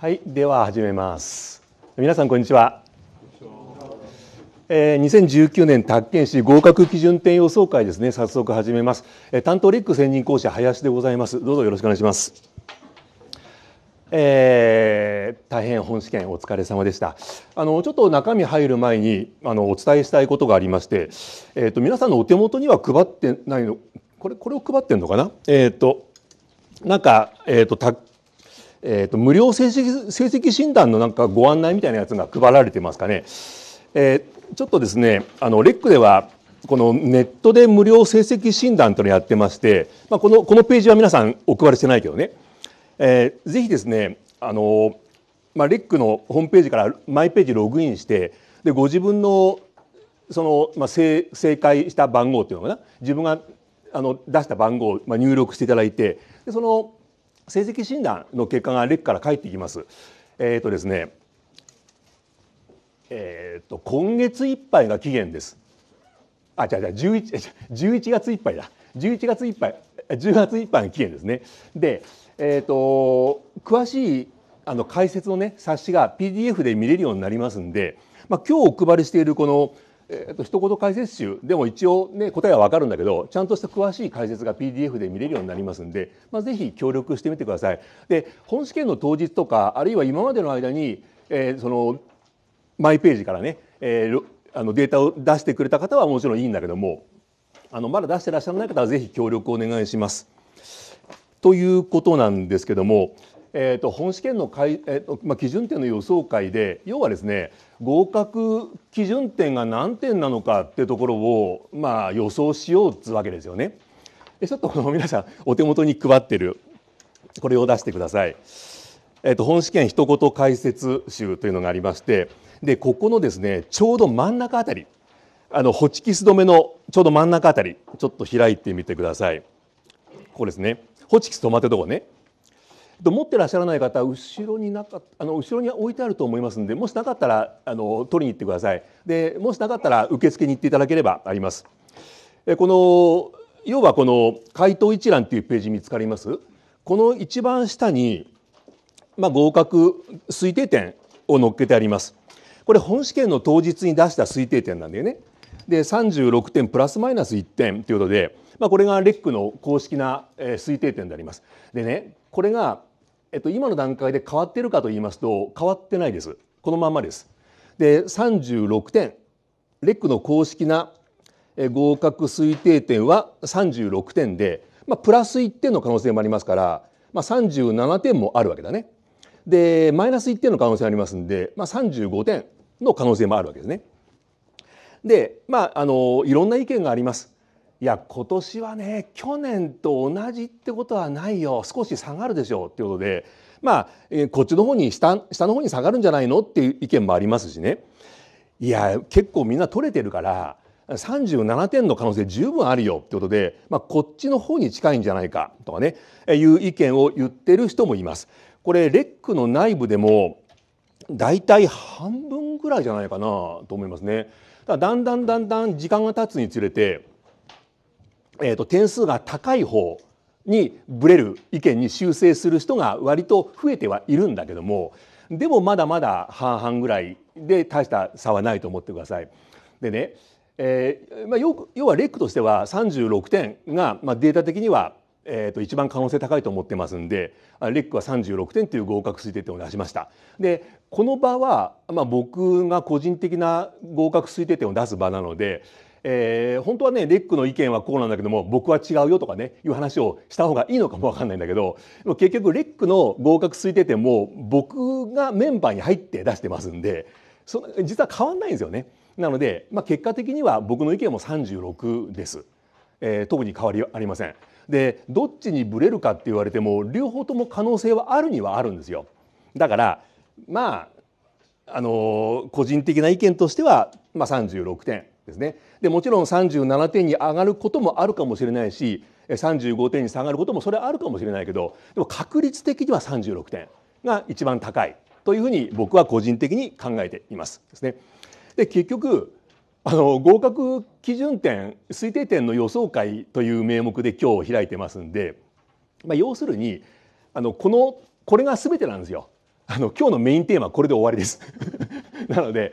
はいでは始めます皆さんこんにちはえー、2019年宅建士合格基準点予想会ですね早速始めます、えー、担当レック専任講師林でございますどうぞよろしくお願いしますえー、大変本試験お疲れ様でしたあのちょっと中身入る前にあのお伝えしたいことがありまして、えーと、皆さんのお手元には配ってないのこれこれを配ってんのかなえっ、ー、となんか、えーと、と宅えーと、無料成績成績診断のなんかご案内みたいなやつが配られてますかね。えー、ちょっとですねあのレックではこのネットで無料成績診断というのをやってまして、まあ、このこのページは皆さんお配りしてないけどね、えー、ぜひですねあの、まあ、レックのホームページからマイページログインしてでご自分のその、まあ、正正解した番号っていうのかな自分があの出した番号を、まあ、入力していただいてでその成績診断の結果がレックから返ってきます。えっ、ー、とですね、えっ、ー、と今月いっぱいが期限です。あ、じゃじゃ十一十一月いっぱいだ。十一月いっぱい、十月いっぱいの期限ですね。で、えっ、ー、と詳しいあの解説のね冊子が PDF で見れるようになりますんで、まあ今日お配りしているこのえー、と一言解説集でも一応、ね、答えは分かるんだけどちゃんとした詳しい解説が PDF で見れるようになりますんで、まあ、ぜひ協力してみてください。で本試験の当日とかあるいは今までの間に、えー、そのマイページからね、えー、あのデータを出してくれた方はもちろんいいんだけどもあのまだ出してらっしゃらない方はぜひ協力お願いします。ということなんですけどもえーと、本試験のえーとまあ、基準点の予想会で要はですね合格基準点が何点なのかってところを、まあ、予想しようっつうわけですよね。ちょっとこの皆さんお手元に配ってるこれを出してください。えーと、と本試験一言解説集というのがありましてでここのですねちょうど真ん中あたりあのホチキス止めのちょうど真ん中あたりちょっと開いてみてください。ここですねホチキス止まってるとこね。と持ってらっしゃらない方後ろになかあの後ろに置いてあると思いますのでもしなかったらあの取りに行ってくださいでもしなかったら受付に行っていただければありますこの要はこの回答一覧というページ見つかりますこの一番下に、まあ、合格推定点を載っけてありますこれ本試験の当日に出した推定点なんだよねで36点プラスマイナス1点ということで、まあ、これがレックの公式な推定点であります。でねこれがえっと、今の段階で変わってるかと言いますと変わってないですこのままですで36点レックの公式な合格推定点は36点で、まあ、プラス1点の可能性もありますから、まあ、37点もあるわけだねでマイナス1点の可能性ありますんで、まあ、35点の可能性もあるわけですねでまああのいろんな意見がありますいや今年はね去年と同じってことはないよ少し下がるでしょうっていうことでまあ、えこっちの方に下下の方に下がるんじゃないのっていう意見もありますしねいや結構みんな取れてるから37点の可能性十分あるよってことで、まあ、こっちの方に近いんじゃないかとかねえいう意見を言ってる人もいます。これレックの内部でも大体半分ぐらいじゃないかなと思いますね。だだんだんだんだん時間が経つにつれてえーと、点数が高い方にブレる意見に修正する人が割と増えてはいるんだけどもでもまだまだ半々ぐらいで大した差はないと思ってください。でね、えーまあ、要はレックとしては36点が、まあ、データ的には、えー、と一番可能性高いと思ってますんでレックは36点という合格推定点を出しました。でこの場は、まあ、僕が個人的な合格推定点を出す場なのでえー、本当はねレックの意見はこうなんだけども僕は違うよとかねいう話をした方がいいのかも分かんないんだけど結局レックの合格推定点も僕がメンバーに入って出してますんでその実は変わんないんですよね。なので、まあ、結果的には僕の意見も36です、えー、特に変わりありません。でどっちにぶれるかって言われても両方とも可能性はあるにはあるんですよ。だからまああの個人的な意見としては、まあ、36点ですねでもちろん37点に上がることもあるかもしれないし35点に下がることもそれはあるかもしれないけどでも確率的には36点が一番高いというふうに僕は個人的に考えていますですね。で結局あの合格基準点推定点の予想会という名目で今日開いてますんで、まあ、要するにあのこのこれが全てなんですよ。あの今日のメインテーマはこれで終わりです なので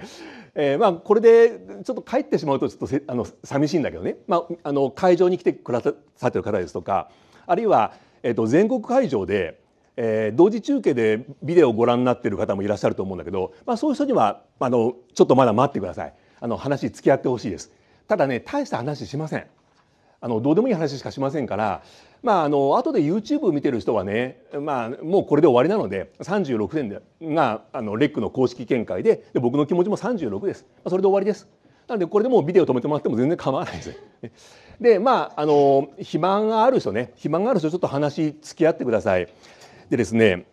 えー、まあこれでちょっと帰ってしまうとちょっとあの寂しいんだけどね、まあ、あの会場に来てくださってる方ですとかあるいは、えー、と全国会場で、えー、同時中継でビデオをご覧になってる方もいらっしゃると思うんだけど、まあ、そういう人にはあのちょっとまだ待ってくださいあの話付き合ってほしいですただね大した話しませんあのどうでもいい話しかしませんから、まあ、あの後で YouTube 見てる人はね、まあ、もうこれで終わりなので36点でがあのレックの公式見解でで僕の気持ちも36です、まあ、それで終わりです。なのでこれでもうビデオ止めてもらっても全然構わないです。でまああの肥満がある人ね肥満がある人ちょっと話付き合ってください。でですね、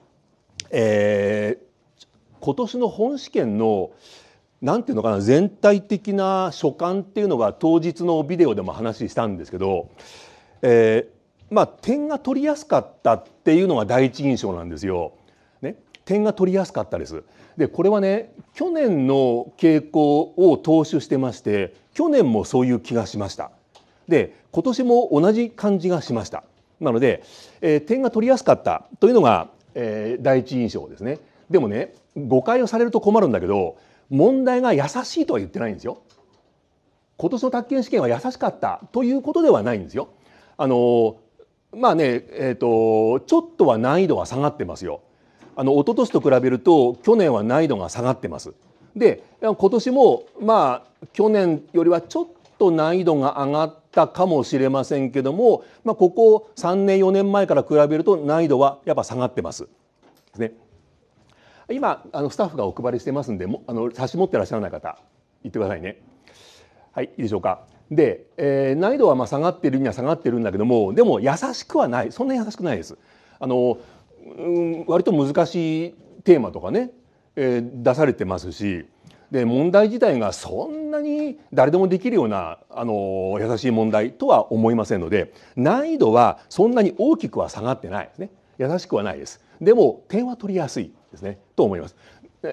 えー、今年の本試験の、何て言うのかな全体的な所感っていうのが当日のビデオでも話したんですけど、えー、まあ、点が取りやすかったっていうのが第一印象なんですよ。ね、点が取りやすかったです。でこれはね去年の傾向を踏襲してまして去年もそういう気がしました。で今年も同じ感じがしました。なので、えー、点が取りやすかったというのが、えー、第一印象ですね。でもね誤解をされると困るんだけど問題が優しいとは言ってないんですよ。今年の宅建試験は優しかったということではないんですよ。あのまあねえーと、とちょっとは難易度は下がってますよ。あの一昨年と比べると去年は難易度が下がってます。で今年もまあ去年よりはちょっと難易度が上がったかもしれませんけども、まあ、ここ3年4年前から比べると難易度はやっぱ下がってます。ですね。今あのスタッフがお配りしてますんでもあの差し持ってらっしゃらない方言ってくださいねはいいいでしょうかで、えー、難易度はまあ下がってるには下がってるんだけどもでも優しくはないそんなに優しくないですあの、うん、割と難しいテーマとかね、えー、出されてますしで問題自体がそんなに誰でもできるようなあの優しい問題とは思いませんので難易度はそんなに大きくは下がってないですね優しくはないです。でも点は取りやすいですねと思います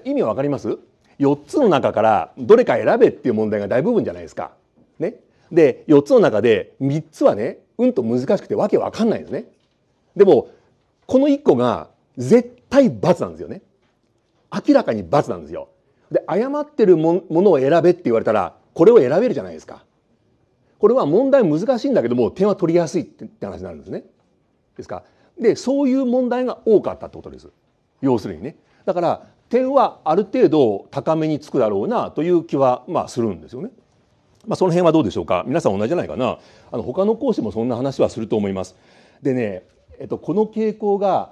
意味はかります4つの中からどれか選べっていう問題が大部分じゃないですか。ね、で4つの中で3つはねうんと難しくてわけわかんないんですね。でもこの1個が絶対罰なんですよね。明らかに罰なんですよ。で誤ってるものを選べって言われたらこれを選べるじゃないですか。これは問題難しいんだけども点は取りやすいって話になるんですね。ですかでそういう問題が多かったってことです要するにねだから点はある程度高めにつくだろうなという気はまあするんですよね。まあ、その辺はどうでしょうか皆さん同じじゃないかなあの他の講師もそんな話はすると思います。でね、えっと、この傾向が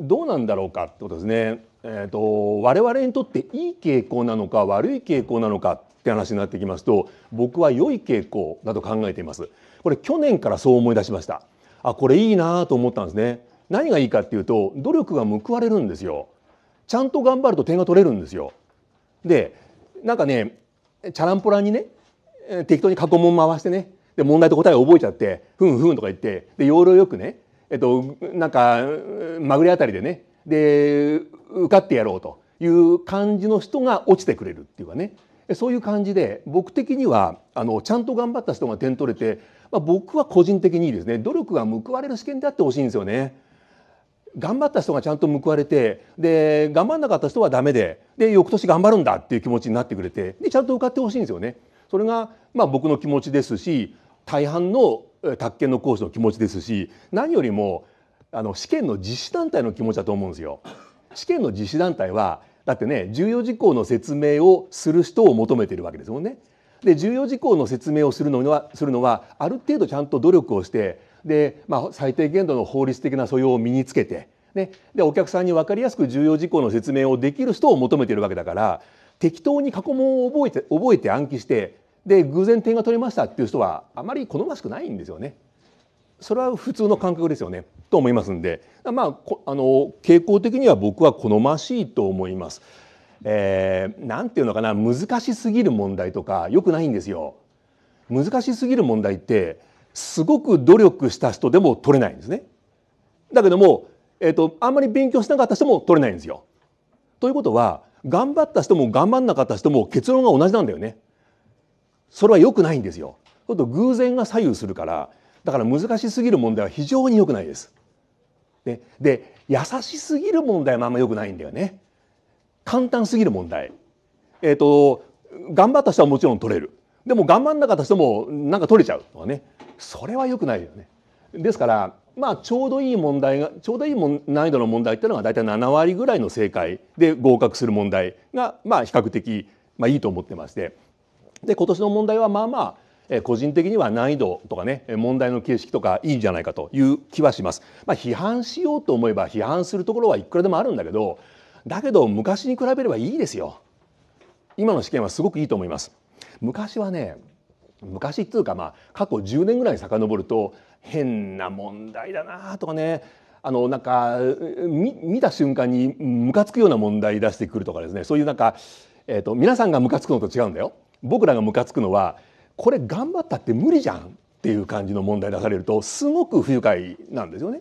どうなんだろうかってことですね、えっと、我々にとっていい傾向なのか悪い傾向なのかって話になってきますと僕は良い傾向だと考えています。これ去年からそう思い出しました。あこれいいなと思ったんですね何がいいかっていうと努力が報われるんですよちゃんと頑張ると点が取れるんですよでなんかねチャランポランにね適当に過去問回してねで問題と答えを覚えちゃってふんふんとか言ってで要領よくねえっとなんかまぐれあたりでねで受かってやろうという感じの人が落ちてくれるっていうかねそういう感じで僕的にはあのちゃんと頑張った人が点取れてまあ、僕は個人的にですね努力が報われる試験であってほしいんですよね。頑張った人がちゃんと報われてで頑張んなかった人はダメでで翌年頑張るんだっていう気持ちになってくれてでちゃんと受かってほしいんですよね。それが、まあ、僕の気持ちですし大半の宅建の講師の気持ちですし何よりもあの試験の実施団体の気持ちだと思うんですよ。試験の実施団体はだってね重要事項の説明をする人を求めてるわけですもんね。で重要事項の説明をするのはするのはある程度ちゃんと努力をしてで、まあ、最低限度の法律的な素養を身につけて、ね、でお客さんに分かりやすく重要事項の説明をできる人を求めているわけだから適当に過去問を覚えて覚えて暗記してで偶然点が取れましたっていう人はあまり好ましくないんですよね。それは普通の感覚ですよねと思いますんでまああの傾向的には僕は好ましいと思います。えー、なんていうのかな難しすぎる問題とかよくないんですよ。難しすぎる問題ってすごく努力した人でも取れないんですね。だけども、えーと、あんまり勉強しなかった人も取れないんですよ。ということは頑張った人も頑張んなかった人も結論が同じなんだよね。それは良くないんですよ。ちょっと偶然が左右するからだから難しすぎる問題は非常に良くないです。でで優しすぎる問題もあんま良くないんだよね。簡単すぎる問題。えっ、ー、と頑張った人はもちろん取れる。でも頑張んなかった人もなんか取れちゃうとかね。それはよくないよね。ですからまあちょうどいい問題がちょうどいい難易度の問題っていうのが大体7割ぐらいの正解で合格する問題がまあ比較的まあいいと思ってまして。で今年の問題はまあまあ個人的には難易度とかね問題の形式とかいいんじゃないかという気はします。まあ、批判しようと思えば批判するところはいくらでもあるんだけどだけど昔に比べればいいですよ今の試験はすごくいいと思います昔はね昔っていうかまあ過去10年ぐらいに遡ると変な問題だなとかねあのなんか見た瞬間にムカつくような問題出してくるとかですねそういうなんか、えーと皆さんがムカつくのと違うんだよ僕らがムカつくのはこれ頑張ったって無理じゃんっていう感じの問題出されるとすごく不愉快なんですよね。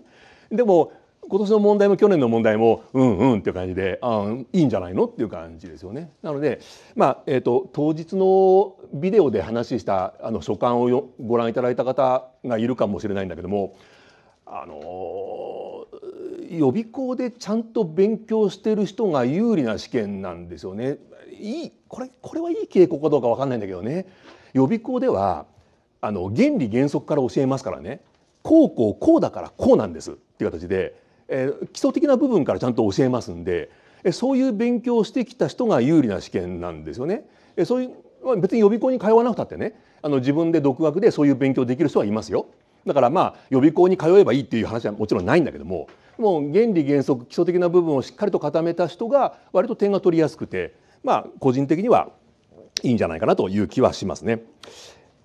でも今年の問題も去年の問題もうんうんっていう感じでああいいんじゃないのっていう感じですよね。なので、まあえーと、当日のビデオで話したあの書簡をよご覧いただいた方がいるかもしれないんだけども、あのー、予備校でちゃんと勉強してる人が有利な試験なんですよね。いいこれこれはいい傾向かどうか分かんないんだけどね予備校ではあの原理原則から教えますからねこうこうこうだからこうなんですっていう形でえー、基礎的な部分からちゃんと教えますんで、えー、そういう勉強をしてきた人が有利な試験なんですよね。えー、そういう別に予備校に通わなくたってねあの自分で独学でそういう勉強できる人はいますよ。だからまあ予備校に通えばいいっていう話はもちろんないんだけどももう原理原則基礎的な部分をしっかりと固めた人が割と点が取りやすくてまあ個人的にはいいんじゃないかなという気はしますね。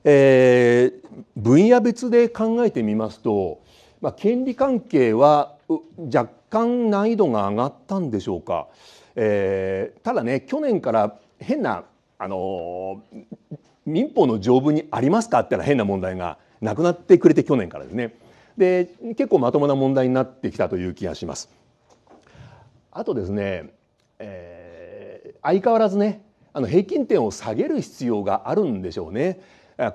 えー、分野別で考えてみますと、まあ、権利関係は若干難易度が上がったんでしょうか、えー、ただね去年から変な、あのー、民法の条文にありますかってら変な問題がなくなってくれて去年からですねで結構まともな問題になってきたという気がします。あとですね、えー、相変わらずねあの平均点を下げる必要があるんでしょうね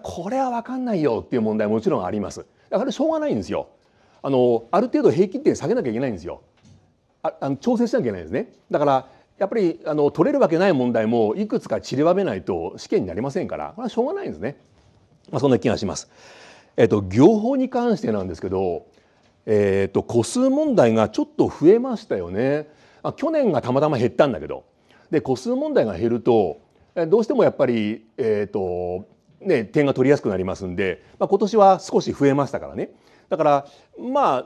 これは分かんないよっていう問題もちろんありますだからしょうがないんですよあのある程度平均点下げなきゃいけないんですよ。ああの調整しなきゃいけないんですね。だからやっぱりあの取れるわけない問題もいくつか散りばめないと試験になりませんからこれはしょうがないんですね。まあ、そんな気がします。えっと業法に関してなんですけど、えっと個数問題がちょっと増えましたよね。あ去年がたまたま減ったんだけど、で個数問題が減るとどうしてもやっぱりえっとね点が取りやすくなりますんで、まあ、今年は少し増えましたからね。だからまあ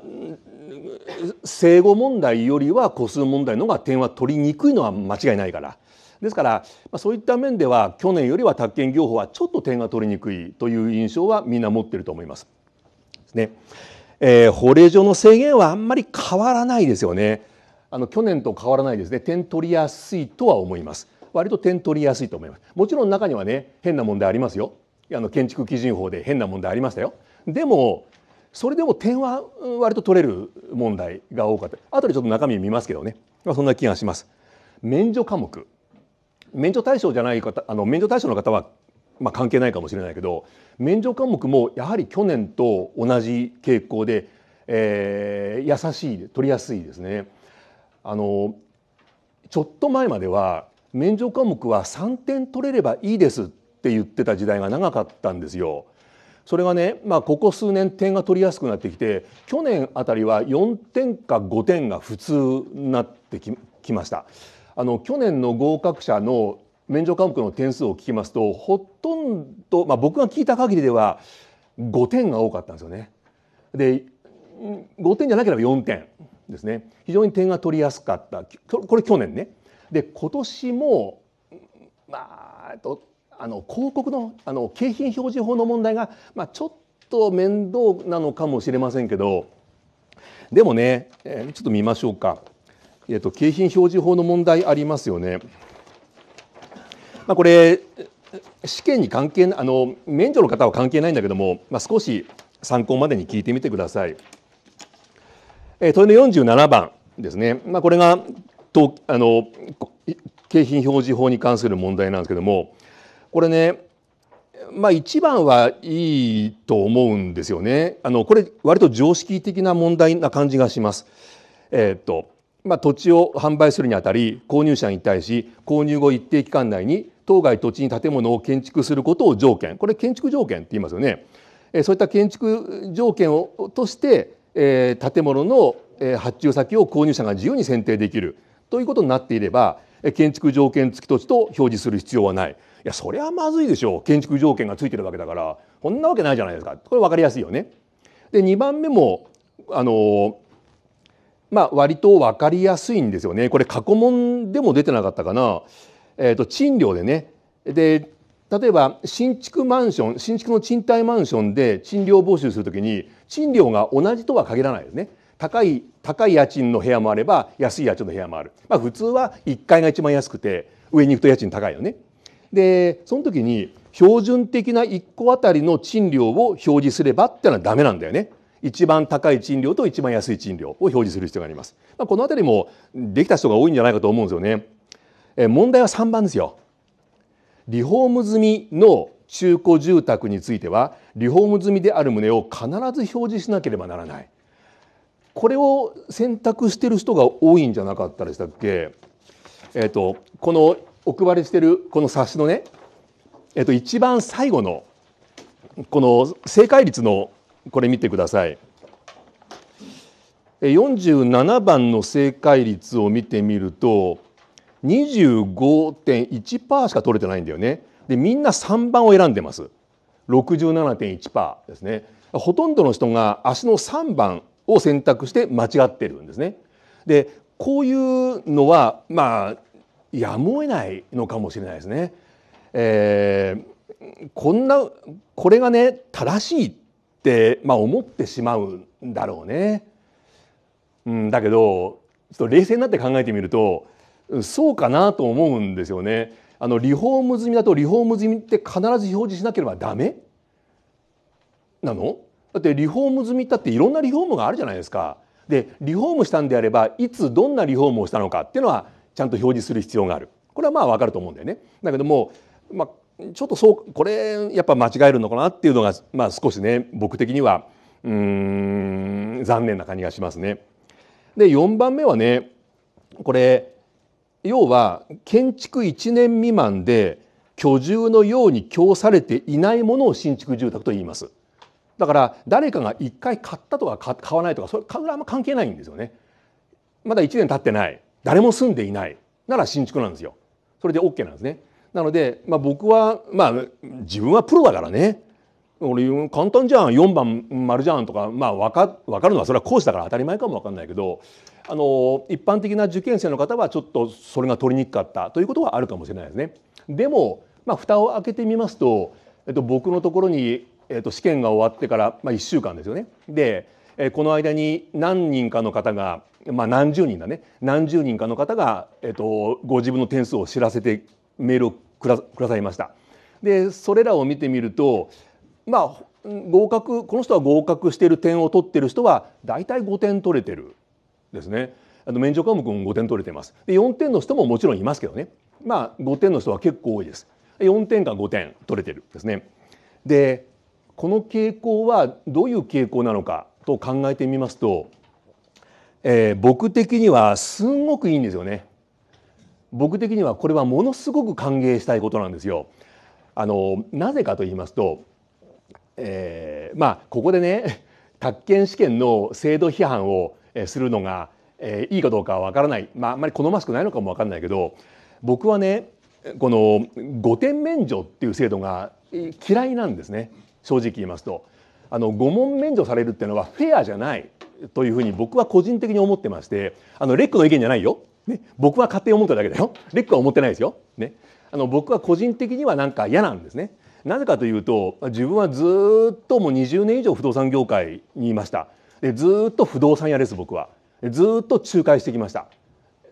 生後問題よりは個数問題の方が点は取りにくいのは間違いないから。ですから、まあ、そういった面では去年よりは宅建業法はちょっと点が取りにくいという印象はみんな持ってると思います。ねえー、法令上の制限はあんまり変わらないですよね。あの去年と変わらないですね。点取りやすいとは思います。割と点取りやすいと思います。もちろん中にはね変な問題ありますよ。あの建築基準法で変な問題ありましたよ。でもそれでも点は割と取れる問題が多かった後でちょっと中身見ますけどね、まあ、そんな気がします。免除科目免除対象じゃない方あの免除対象の方はまあ関係ないかもしれないけど免除科目もやはり去年と同じ傾向で、えー、優しい取りやすいですね。あのちょっと前までは免除科目は3点取れればいいですって言ってた時代が長かったんですよ。それがね、まあ、ここ数年点が取りやすくなってきて去年あたりは4点か5点が普通になってききました。あの去年の合格者の免除科目の点数を聞きますとほとんど、まあ、僕が聞いた限りでは5点が多かったんですよね。で5点じゃなければ4点ですね非常に点が取りやすかったこれ去年ね。で今年もまあとあの広告のあの景品表示法の問題が、まあ、ちょっと面倒なのかもしれませんけどでもね、えー、ちょっと見ましょうか、えーと、景品表示法の問題ありますよね。まあ、これ試験に関係あの免除の方は関係ないんだけども、まあ、少し参考までに聞いてみてください。えー、問いの47番ですね、まあ、これがとあの景品表示法に関する問題なんですけどもこれねまあ一番はいいと思うんですよね。あのこれ割と常識的な問題な感じがします。えっ、とまあ土地を販売するにあたり購入者に対し購入後一定期間内に当該土地に建物を建築することを条件これ建築条件って言いますよね。えー、そういった建築条件をとして、えー、建物のえ発注先を購入者が自由に選定できるということになっていれば建築条件付き土地と表示する必要はない。やそりゃまずいでしょ建築条件がついてるわけだからこんなわけないじゃないですかこれ分かりやすいよね。で2番目もあのまあ割と分かりやすいんですよねこれ過去問でも出てなかったかな、えーと、と賃料でねで例えば新築マンション新築の賃貸マンションで賃料募集するときに賃料が同じとは限らないですね。高い高い家賃の部屋もあれば安い家賃の部屋もある、まあ、普通は1階が一番安くて上に行くと家賃高いよねでその時に標準的な1個あたりの賃料を表示すればってのはダメなんだよね。一番高い賃料と一番安い賃料を表示する必要があります。まあ、この辺りもできた人が多いんじゃないかと思うんですよね。え問題は3番ですよ。リフォーム済みの中古住宅についてはリフォーム済みである旨を必ず表示しなければならない。これを選択している人が多いんじゃなかったでしたっけ。えっ、ー、とこのお配りしてるこの冊子のね、えっと、一番最後のこの正解率のこれ見てください。47番の正解率を見てみると25.1%しか取れてないんだよね。でみんな3番を選んでます。67.1%ですね。ほとんどの人が足の3番を選択して間違ってるんですね。でこういうのはまあやむを得ないのかもしれないですね。えー、こんなこれがね正しいって、まあ、思ってしまうんだろうね。うん、だけどちょっと冷静になって考えてみるとそうかなと思うんですよね。あのリフォーム済みだとリフォーム済みって必ず表示しなければダメなのだってリフォーム済みだっていろんなリフォームがあるじゃないですか。でリフォームしたんであればいつどんなリフォームをしたのかっていうのはちゃんと表示する必要があるこれはまあわかると思うんだよね。だけども、まあ、ちょっとそうこれやっぱ間違えるのかなっていうのが、まあ、少しね僕的にはうん残念な感じがしますね。で4番目はねこれ要は建築1年未満で居住のように供されていないものを新築住宅と言います。だから誰かが1回買ったとか買わないとかそれあんま関係ないんですよね。まだ1年経ってない誰も住んでいないなら新築なんですよそれで OK なんですねなので、まあ、僕はまあ自分はプロだからね俺簡単じゃん4番丸じゃんとか、まあ、分か分かるのはそれは講師だから当たり前かも分かんないけどあの一般的な受験生の方はちょっとそれが取りにくかったということはあるかもしれないですね。でも、まあ、蓋を開けてみますと、えっと、僕のところに、えっと、試験が終わってから、まあ、1週間ですよね。でえこの間に何人かの方が、まあ、何十人だね何十人かの方が、えー、とご自分の点数を知らせてメールをくだくださいました。でそれらを見てみるとまあ合格この人は合格している点を取っている人は大体5点取れてるですね。あの免除科目も5点取れてます。で4点の人ももちろんいますけどね。まあ5点の人は結構多いです。4点か5点取れてるですね。でこの傾向はどういう傾向なのかと考えてみますと、えー、僕的にはすごくいいんですよね。僕的にはこれはものすごく歓迎したいことなんですよ。あのなぜかと言いますと、えー、まあここでね宅建試験の制度批判をするのが、えー、いいかどうかはわからない、まあ、あまり好ましくないのかもわからないけど僕はねこの五点免除っていう制度が嫌いなんですね正直言いますと。あの5問免除されるっていうのはフェアじゃないというふうに僕は個人的に思ってましてあのレックの意見じゃないよ、ね、僕は勝手に思っただけだよレックは思ってないですよ、ね、あの僕は個人的にはなんか嫌なんですね。なぜかというと自分はずっともう20年以上不動産業界にいましたでずっと不動産屋です僕はずっと仲介してきました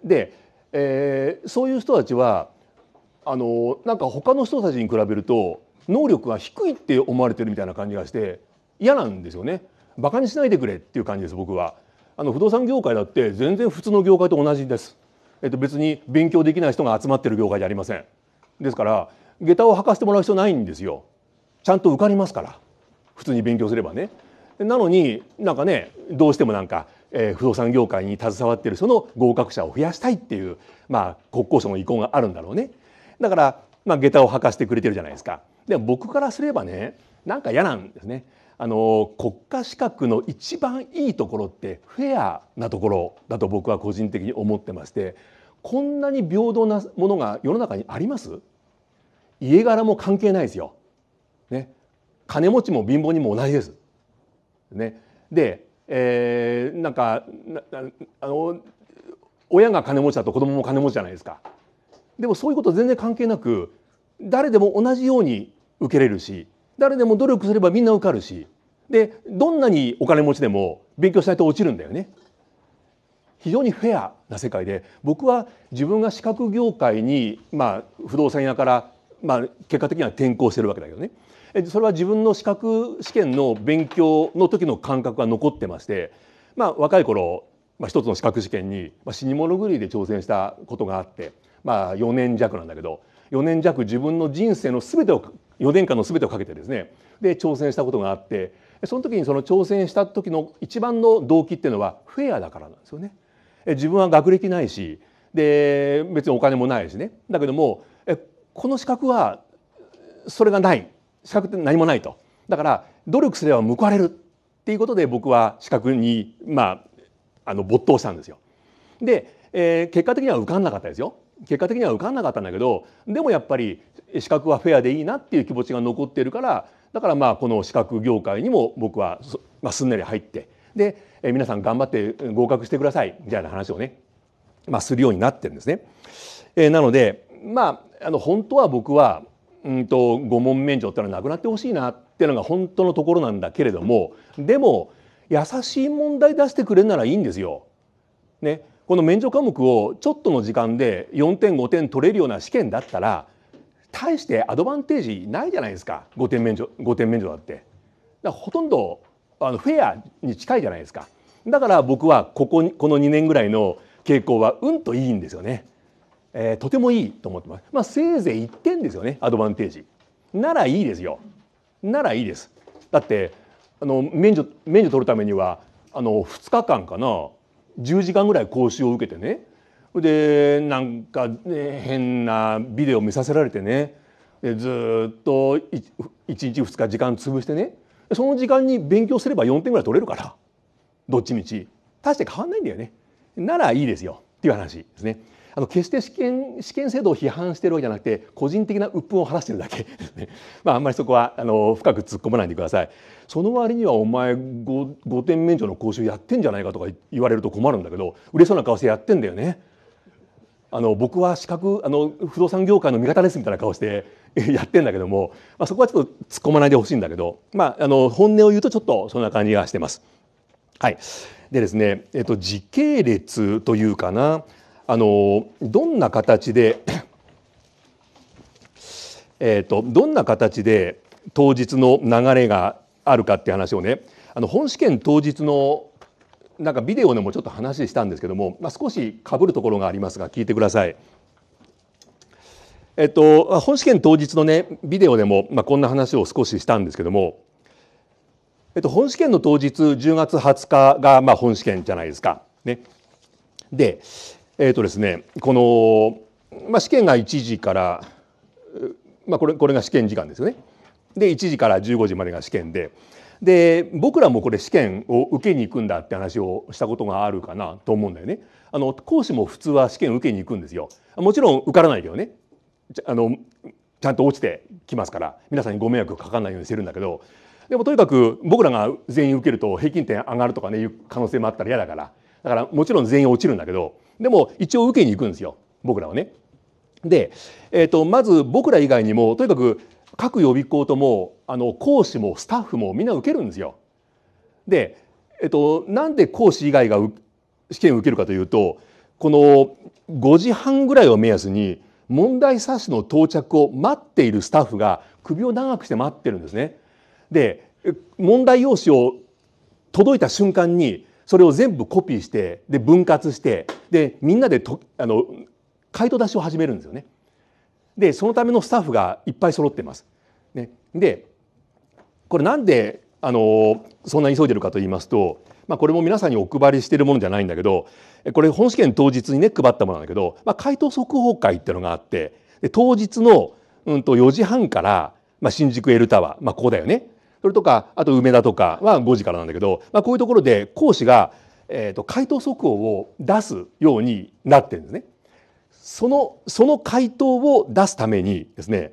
で、えー、そういう人たちはあのなんか他の人たちに比べると能力が低いって思われてるみたいな感じがして嫌なんですよねバカにしないでくれっていう感じです僕はあの不動産業界だって全然普通の業界と同じです、えっと、別に勉強できない人が集まってる業界じゃありませんですから下駄を履かせてもらう必要ないんですよちゃんと受かりますから普通に勉強すればねなのになんかねどうしてもなんか、えー、不動産業界に携わってる人の合格者を増やしたいっていう、まあ、国交省の意向があるんだろうねだから、まあ、下駄を履かせてくれてるじゃないですかでも僕からすればねなんか嫌なんですねあの国家資格の一番いいところってフェアなところだと僕は個人的に思ってましてこんなに平等なものが世の中にあります家柄も関係ないですよ。ね、金持ちも貧乏人も同じです。ね、で、えー、なんかあの親が金持ちだと子供も金持ちじゃないですか。でもそういうこと全然関係なく誰でも同じように受けれるし誰でも努力すればみんな受かるしでどんなにお金持ちでも勉強しないと落ちるんだよね。非常にフェアな世界で僕は自分が資格業界に、まあ、不動産屋から、まあ、結果的には転校してるわけだけどねそれは自分の資格試験の勉強の時の感覚が残ってまして、まあ、若い頃、まあ、一つの資格試験に、まあ、死に物狂いで挑戦したことがあって、まあ、4年弱なんだけど4年弱自分の人生の全てを4年間のすべてをかけてですねで挑戦したことがあってその時にその挑戦した時の一番の動機っていうのはフェアだからなんですよね。自分は学歴ないしで別にお金もないしねだけどもこの資格はそれがない資格って何もないとだから努力すれば報われるっていうことで僕は資格にまああの没頭したんですよ。で、えー、結果的には受かんなかったですよ。結果的には受かんなかったんだけどでもやっぱり資格はフェアでいいなっていう気持ちが残ってるからだからまあこの資格業界にも僕はすんなり入ってで皆さん頑張って合格してくださいみたいな話をね、まあ、するようになってるんですね。えー、なのでまああの本当は僕はうんと5問免除ってのはなくなってほしいなっていうのが本当のところなんだけれどもでも優しい問題出してくれるならいいんですよ。ね、この免除科目をちょっとの時間で4点5点取れるような試験だったら大してアドバンテージないじゃないですか5点免除5点免除だってだからほとんどあのフェアに近いじゃないですかだから僕はこここの2年ぐらいの傾向はうんといいんですよね、えー、とてもいいと思ってますまあせいぜい1点ですよねアドバンテージならいいですよならいいですだってあの免除免除取るためにはあの2日間かな10時間ぐらい講習を受けてねでなんか、ね、変なビデオ見させられてねずっと1日2日時間潰してねその時間に勉強すれば4点ぐらい取れるからどっちみち大して変わんないんだよねならいいですよっていう話ですね。あの決して試験試験制度を批判してるわけじゃなくて個人的な鬱憤を話してるだけまああんまりそこはあの深く突っ込まないでくださいその割にはお前 5, 5点免除の講習やってんじゃないかとか言われると困るんだけど嬉しそうな顔してやってんだよねあの僕は資格あの不動産業界の味方ですみたいな顔してやってんだけども、まあ、そこはちょっと突っ込まないでほしいんだけど、まあ、あの本音を言うとちょっとそんな感じがしてます。はい、でですね、えっと、時系列というかなあのどんな形で えっと、とどんな形で当日の流れがあるかって話をねあの本試験当日のなんかビデオでもちょっと話したんですけども、まあ、少しかぶるところがありますが聞いてください。えっと、本試験当日のねビデオでも、まあ、こんな話を少ししたんですけども、えっと、本試験の当日10月20日が、まあ、本試験じゃないですか。ね、で,、えっとですね、この、まあ、試験が1時から、まあ、これこれが試験時間ですよね。で1時から15時までが試験でで僕らもこれ試験を受けに行くんだって話をしたことがあるかなと思うんだよね。あの講師も普通は試験受けに行くんですよ。もちろん受からないけどねあのちゃんと落ちてきますから皆さんにご迷惑かかんないようにしてるんだけどでもとにかく僕らが全員受けると平均点上がるとかねいう可能性もあったら嫌だからだからもちろん全員落ちるんだけどでも一応受けに行くんですよ僕らはね。で、えーとまず僕ら以外にもとにかく各予備校ともあの講師もスタッフもみんな受けるんですよ。で、えっと、なんで講師以外が試験を受けるかというとこの5時半ぐらいを目安に問題冊子の到着を待っているスタッフが首を長くして待ってるんですね。で問題用紙を届いた瞬間にそれを全部コピーしてで分割してでみんなでとあの回答出しを始めるんですよね。でそのためのスタッフがいっぱい揃ってます。ね、でこれなんであのそんなに急いでるかと言いますと、まあ、これも皆さんにお配りしているものじゃないんだけどこれ本試験当日にね配ったものなんだけど、まあ、回答速報会っていうのがあってで当日の、うん、と4時半から、まあ、新宿エルタワー、まあ、ここだよねそれとかあと梅田とかは5時からなんだけど、まあ、こういうところで講師が、えーと回答速報を出すようになってるんですね。そのその回答を出すためにですね、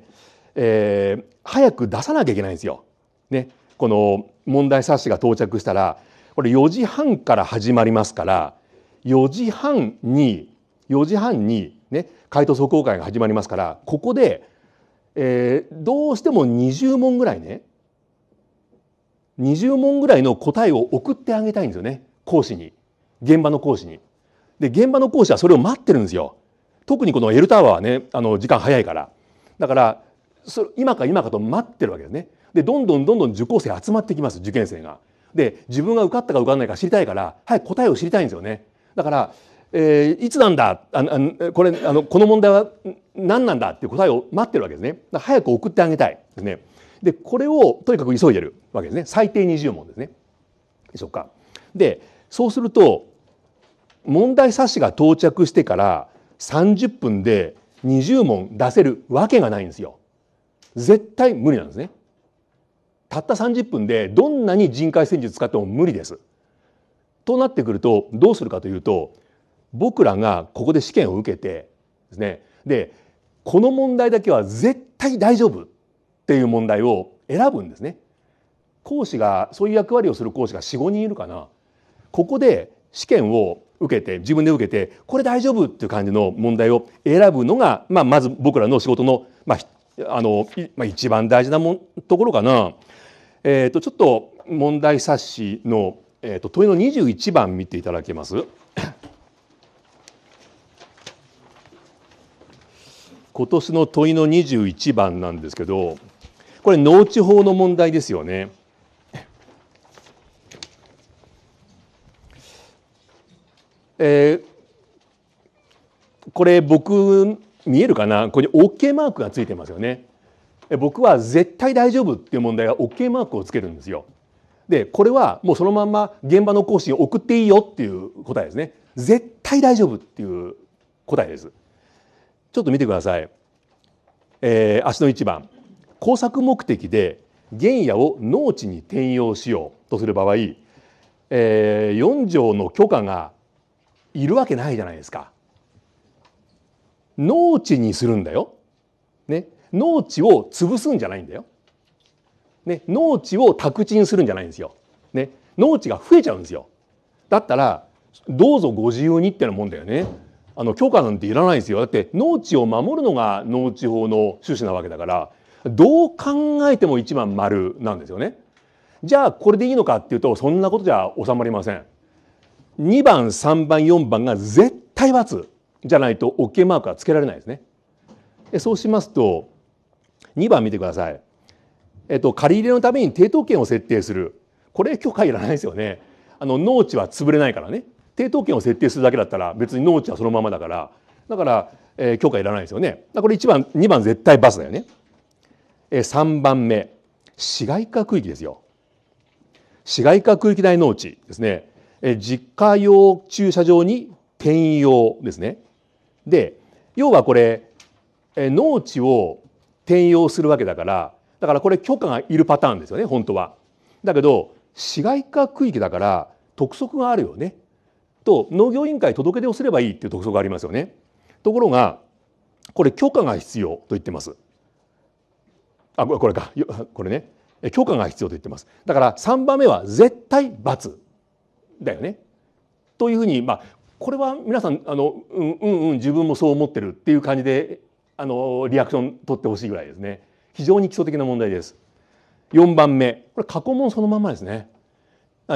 えー、早く出さなきゃいけないんですよ。ね、この問題冊子が到着したらこれ4時半から始まりますから4時半に4時半に、ね、回答速報会が始まりますからここで、えー、どうしても20問ぐらいね20問ぐらいの答えを送ってあげたいんですよね講師に現場の講師に。で現場の講師はそれを待ってるんですよ。特にこの L タワーはねあの時間早いからだから今か今かと待ってるわけですね。でどんどんどんどん受講生集まってきます受験生が。で自分が受かったか受かんないか知りたいから早く答えを知りたいんですよね。だから、えー、いつなんだああこれあのこの問題は何なんだっていう答えを待ってるわけですね。早く送ってあげたいですね。でこれをとにかく急いでるわけですね最低20問ですね。でしょうか。でそうすると問題冊子が到着してから30分で20問出せるわけがないんですよ。絶対無理なんですね。たった30分でどんなに人海戦術使っても無理です。となってくるとどうするかというと僕らがここで試験を受けてですねでこの問題だけは絶対大丈夫っていう問題を選ぶんですね。講師がそういう役割をする講師が45人いるかなここで試験を受けて自分で受けてこれ大丈夫っていう感じの問題を選ぶのが、まあ、まず僕らの仕事の,、まああのまあ、一番大事なもところかな。えーと、ちょっと問題冊子の、えーと、と問いの21番見ていただけます 今年の問いの21番なんですけどこれ農地法の問題ですよね。えー、これ僕見えるかなここに OK マークがついてますよね。僕は絶対大丈夫っていう問題は OK マークをつけるんですよ。でこれはもうそのまま現場の講師に送っていいよっていう答えですね。絶対大丈夫っていう答えです。ちょっと見てください。えー、足の1番工作目的で原野を農地に転用しようとする場合、えー、4条の許可がいるわけないじゃないですか。農地にするんだよ。ね、農地を潰すんじゃないんだよ。ね、農地を宅地にするんじゃないんですよ。ね、農地が増えちゃうんですよ。だったらどうぞご自由にってのもんだよね。あの許可なんていらないですよ。だって農地を守るのが農地法の趣旨なわけだから、どう考えても一番丸なんですよね。じゃあこれでいいのかっていうとそんなことじゃ収まりません。2番3番4番が絶対×じゃないと OK マークはつけられないですね。そうしますと2番見てください。えっと、借り入れのために抵当権を設定するこれ許可いらないですよね。あの農地は潰れないからね抵当権を設定するだけだったら別に農地はそのままだからだから、えー、許可いらないですよね。これ1番2番絶対バスだよね。えー、3番目市街化区域ですよ。市街化区域内農地ですね。実家用駐車場に転用ですね。で要はこれ農地を転用するわけだからだからこれ許可がいるパターンですよね本当は。だけど市街化区域だから督促があるよねと農業委員会届け出をすればいいっていう督促がありますよね。ところがこれ許可が必要と言ってます。あこれかこれね許可が必要と言ってます。だから3番目は絶対罰だよね。というふうに、まあ、これは皆さんあの、うん、うんうん自分もそう思ってるっていう感じであのリアクション取ってほしいぐらいですね。非常に基礎的な問題です。4番目これ過去問そのままですね。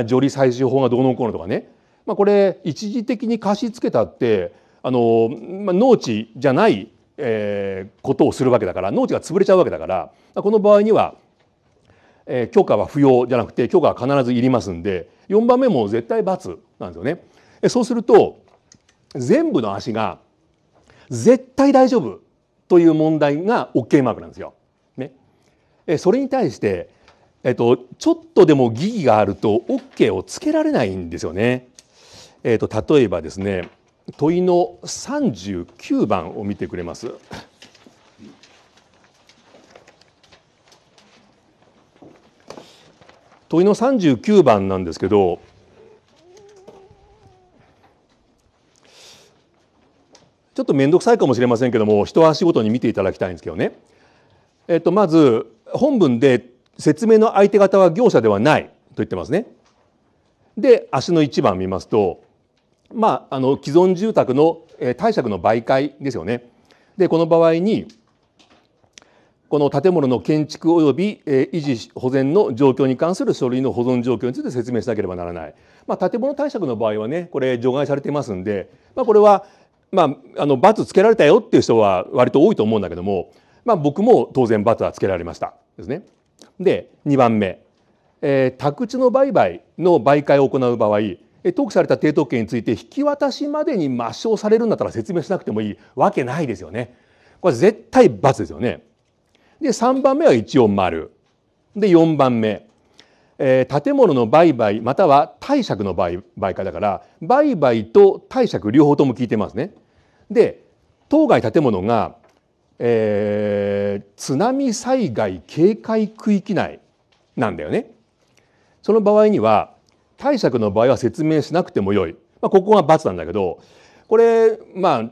女理採取法がどうのこうのとかね、まあ、これ一時的に貸し付けたってあの、まあ、農地じゃない、えー、ことをするわけだから農地が潰れちゃうわけだからこの場合にはえ許可は不要じゃなくて許可は必ずいりますんで4番目も絶対罰なんですよね。そうすると全部の足が絶対大丈夫という問題が OK マークなんですよ。ね、えそれに対して、えっと、ちょっとでも疑義があると OK をつけられないんですよね。えっと、例えばですね問いの39番を見てくれます。問いの39番なんですけどちょっと面倒くさいかもしれませんけども一足ごとに見ていただきたいんですけどね、えっと、まず本文で説明の相手方は業者ではないと言ってますね。で足の1番見ますと、まあ、あの既存住宅の貸借の媒介ですよね。でこの場合にこの建物の建築及び維持保全の状況に関する書類の保存状況について説明しなければならない、まあ、建物貸借の場合はねこれ除外されていますんで、まあ、これは、まあ、あの罰つけられたよっていう人は割と多いと思うんだけども、まあ、僕も当然罰はつけられましたですね。で2番目、えー、宅地の売買の媒介を行う場合登記された抵当権について引き渡しまでに抹消されるんだったら説明しなくてもいいわけないですよね。これ絶対罰ですよね。で3番目は一応丸で4番目、えー、建物の売買または貸借の売買だから売買と貸借両方とも聞いてますね。で当該建物が、えー、津波災害警戒区域内なんだよね。その場合には貸借の場合は説明しなくてもよい、まあ、ここが×なんだけどこれまあ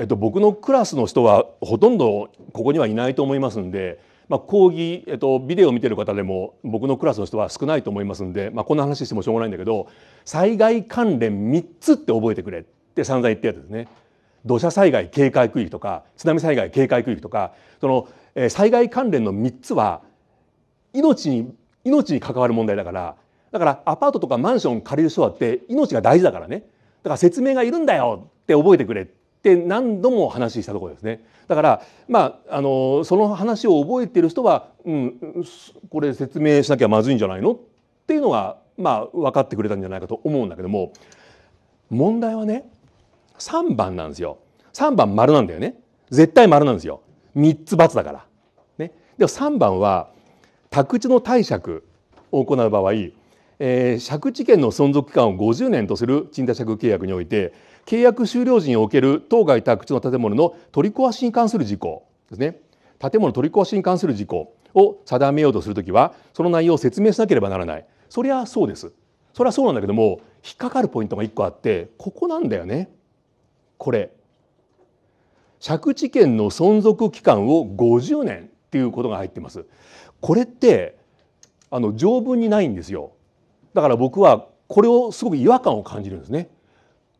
えっと、僕のクラスの人はほとんどここにはいないと思いますんで、まあ、講義、えっと、ビデオを見てる方でも僕のクラスの人は少ないと思いますんで、まあ、こんな話してもしょうがないんだけど災害関連3つって覚えてくれって散々言ってやつですね。土砂災害警戒区域とか津波災害警戒区域とかその、えー、災害関連の3つは命に命に関わる問題だからだからアパートとかマンション借りる人だって命が大事だからねだから説明がいるんだよって覚えてくれってって何度も話したところですねだからまああのその話を覚えている人は、うん、これ説明しなきゃまずいんじゃないのっていうのが、まあ、分かってくれたんじゃないかと思うんだけども問題はね3番なんですよ3番丸なんだよね絶対丸なんですよ3つ×だから。ね、でも3番は宅地の貸借を行う場合、えー、借地権の存続期間を50年とする賃貸借契約において契約終了時における当該宅地の建物の取り壊しに関する事項ですね建物取り壊しに関する事項を定めようとするときはその内容を説明しなければならないそりゃそうですそれはそうなんだけども引っかかるポイントが1個あってここなんだよねこれ借地権の存続期間を50年っていうことが入ってますこれってあの条文にないんですよだから僕はこれをすごく違和感を感じるんですね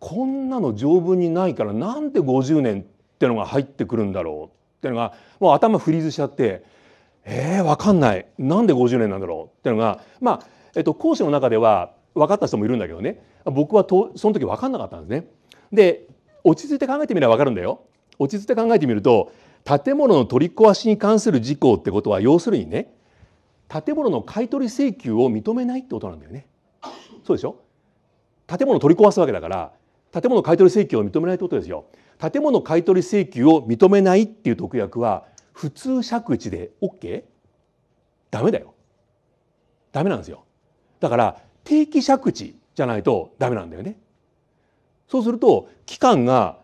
こんなの条文にないからなんで50年ってのが入ってくるんだろうってのがもう頭フリーズしちゃってえー、分かんないなんで50年なんだろうってのがまあ、えっと、講師の中では分かった人もいるんだけどね僕はとその時分かんなかったんですね。で落ち着いて考えてみれば分かるんだよ。落ち着いて考えてみると建物の取り壊しに関する事項ってことは要するにね建物の買取請求を認めないってことなんだよね。そうでしょ建物取り壊すわけだから建物買取請求を認めないということですよ。建物買取請求を認めないっていう特約は普通借地で OK? ダメだよ。ダメなんですよ。だから定期借地じゃないとダメなんだよね。そうすると期間が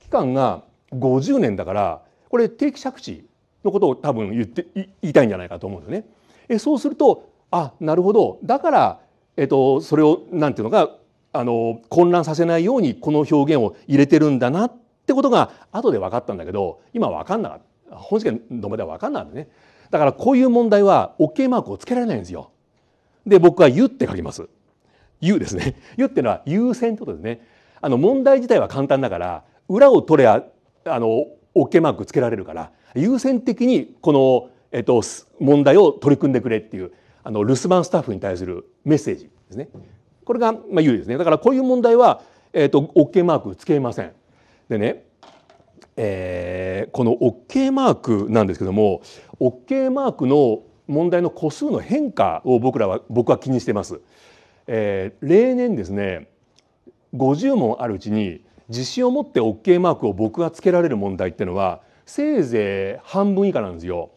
期間が50年だからこれ定期借地のことを多分言って言いたいんじゃないかと思うんですよね。えそうするとあなるほどだから、えっと、それをなんていうのかあの混乱させないようにこの表現を入れてるんだなってことが後で分かったんだけど今分かんなかった本試験の場では分かんないんだねだからこういう問題は OK マークをつけられないんですよで僕は「ゆ」って書きます「ゆ」ですね「ゆ 」っていうのは優先ってことですねあの問題自体は簡単だから裏を取れあの OK マークつけられるから優先的にこの、えっと、問題を取り組んでくれっていうあの留守番スタッフに対するメッセージですねこれが、まあ、有利ですねだからこういう問題は、えーと、と OK マークつけません。でね、えー、この OK マークなんですけども OK マークの問題の個数の変化を僕らは僕は気にしてます。えー、例年ですね50問あるうちに自信を持って OK マークを僕がつけられる問題っていうのはせいぜい半分以下なんですよ。